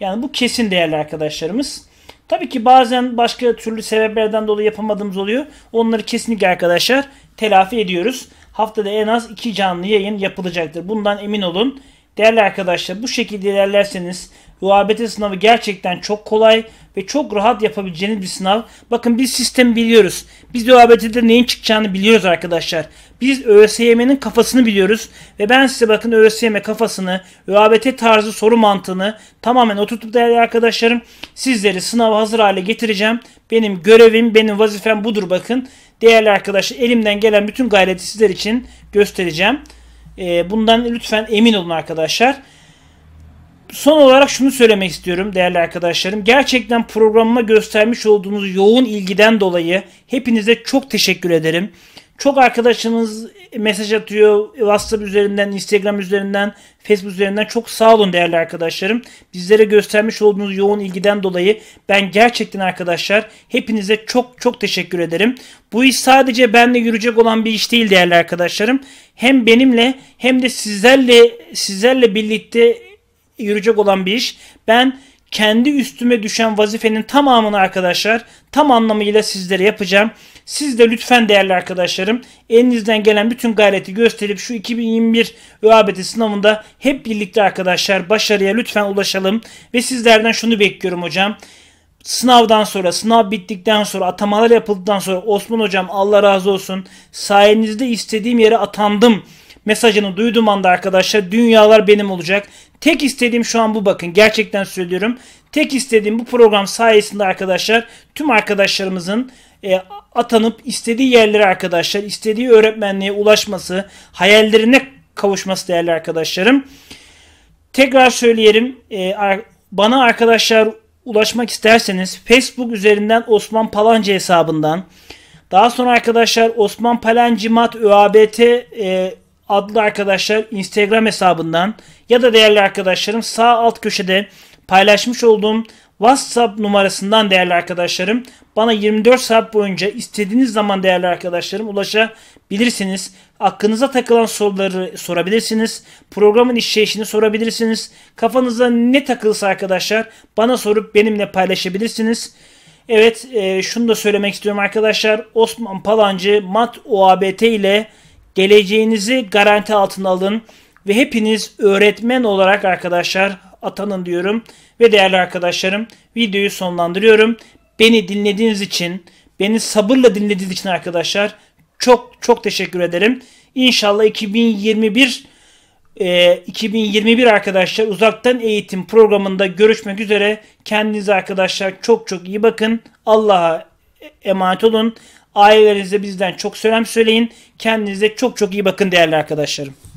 Yani bu kesin değerli arkadaşlarımız. Tabii ki bazen başka türlü sebeplerden dolayı yapamadığımız oluyor. Onları kesinlikle arkadaşlar telafi ediyoruz. Haftada en az 2 canlı yayın yapılacaktır. Bundan emin olun. Değerli arkadaşlar bu şekilde ilerlerseniz UABT sınavı gerçekten çok kolay ve çok rahat yapabileceğiniz bir sınav. Bakın biz sistem biliyoruz. Biz UABT'de neyin çıkacağını biliyoruz arkadaşlar. Biz ÖSYM'nin kafasını biliyoruz ve ben size bakın ÖSYM kafasını, ÖABT tarzı soru mantığını tamamen oturtup değerli arkadaşlarım sizleri sınava hazır hale getireceğim. Benim görevim, benim vazifem budur bakın. Değerli arkadaşlar elimden gelen bütün gayreti sizler için göstereceğim. Ee, bundan lütfen emin olun arkadaşlar son olarak şunu söylemek istiyorum değerli arkadaşlarım. Gerçekten programıma göstermiş olduğunuz yoğun ilgiden dolayı hepinize çok teşekkür ederim. Çok arkadaşımız mesaj atıyor WhatsApp üzerinden, Instagram üzerinden, Facebook üzerinden. Çok sağ olun değerli arkadaşlarım. Bizlere göstermiş olduğunuz yoğun ilgiden dolayı ben gerçekten arkadaşlar hepinize çok çok teşekkür ederim. Bu iş sadece benle yürüyecek olan bir iş değil değerli arkadaşlarım. Hem benimle hem de sizlerle sizlerle birlikte yürüyecek olan bir iş. Ben kendi üstüme düşen vazifenin tamamını arkadaşlar tam anlamıyla sizlere yapacağım. Siz de lütfen değerli arkadaşlarım elinizden gelen bütün gayreti gösterip şu 2021 ÖABT sınavında hep birlikte arkadaşlar başarıya lütfen ulaşalım. Ve sizlerden şunu bekliyorum hocam. Sınavdan sonra, sınav bittikten sonra, atamalar yapıldıktan sonra Osman hocam Allah razı olsun sayenizde istediğim yere atandım mesajını duyduğum anda arkadaşlar dünyalar benim olacak. Tek istediğim şu an bu bakın gerçekten söylüyorum. Tek istediğim bu program sayesinde arkadaşlar tüm arkadaşlarımızın e, atanıp istediği yerlere arkadaşlar istediği öğretmenliğe ulaşması hayallerine kavuşması değerli arkadaşlarım. Tekrar söyleyelim e, bana arkadaşlar ulaşmak isterseniz Facebook üzerinden Osman Palancı hesabından daha sonra arkadaşlar Osman Palancı Mat ÖABT e, adlı arkadaşlar Instagram hesabından ya da değerli arkadaşlarım sağ alt köşede paylaşmış olduğum WhatsApp numarasından değerli arkadaşlarım bana 24 saat boyunca istediğiniz zaman değerli arkadaşlarım ulaşabilirsiniz. Aklınıza takılan soruları sorabilirsiniz. Programın işleyişini sorabilirsiniz. Kafanıza ne takılsa arkadaşlar bana sorup benimle paylaşabilirsiniz. Evet e, şunu da söylemek istiyorum arkadaşlar. Osman Palancı Mat OABT ile Geleceğinizi garanti altına alın ve hepiniz öğretmen olarak arkadaşlar atanın diyorum. Ve değerli arkadaşlarım videoyu sonlandırıyorum. Beni dinlediğiniz için, beni sabırla dinlediğiniz için arkadaşlar çok çok teşekkür ederim. İnşallah 2021 e, 2021 arkadaşlar uzaktan eğitim programında görüşmek üzere. Kendinize arkadaşlar çok çok iyi bakın. Allah'a emanet olun. Ailelerinize bizden çok selam söyleyin. Kendinize çok çok iyi bakın değerli arkadaşlarım.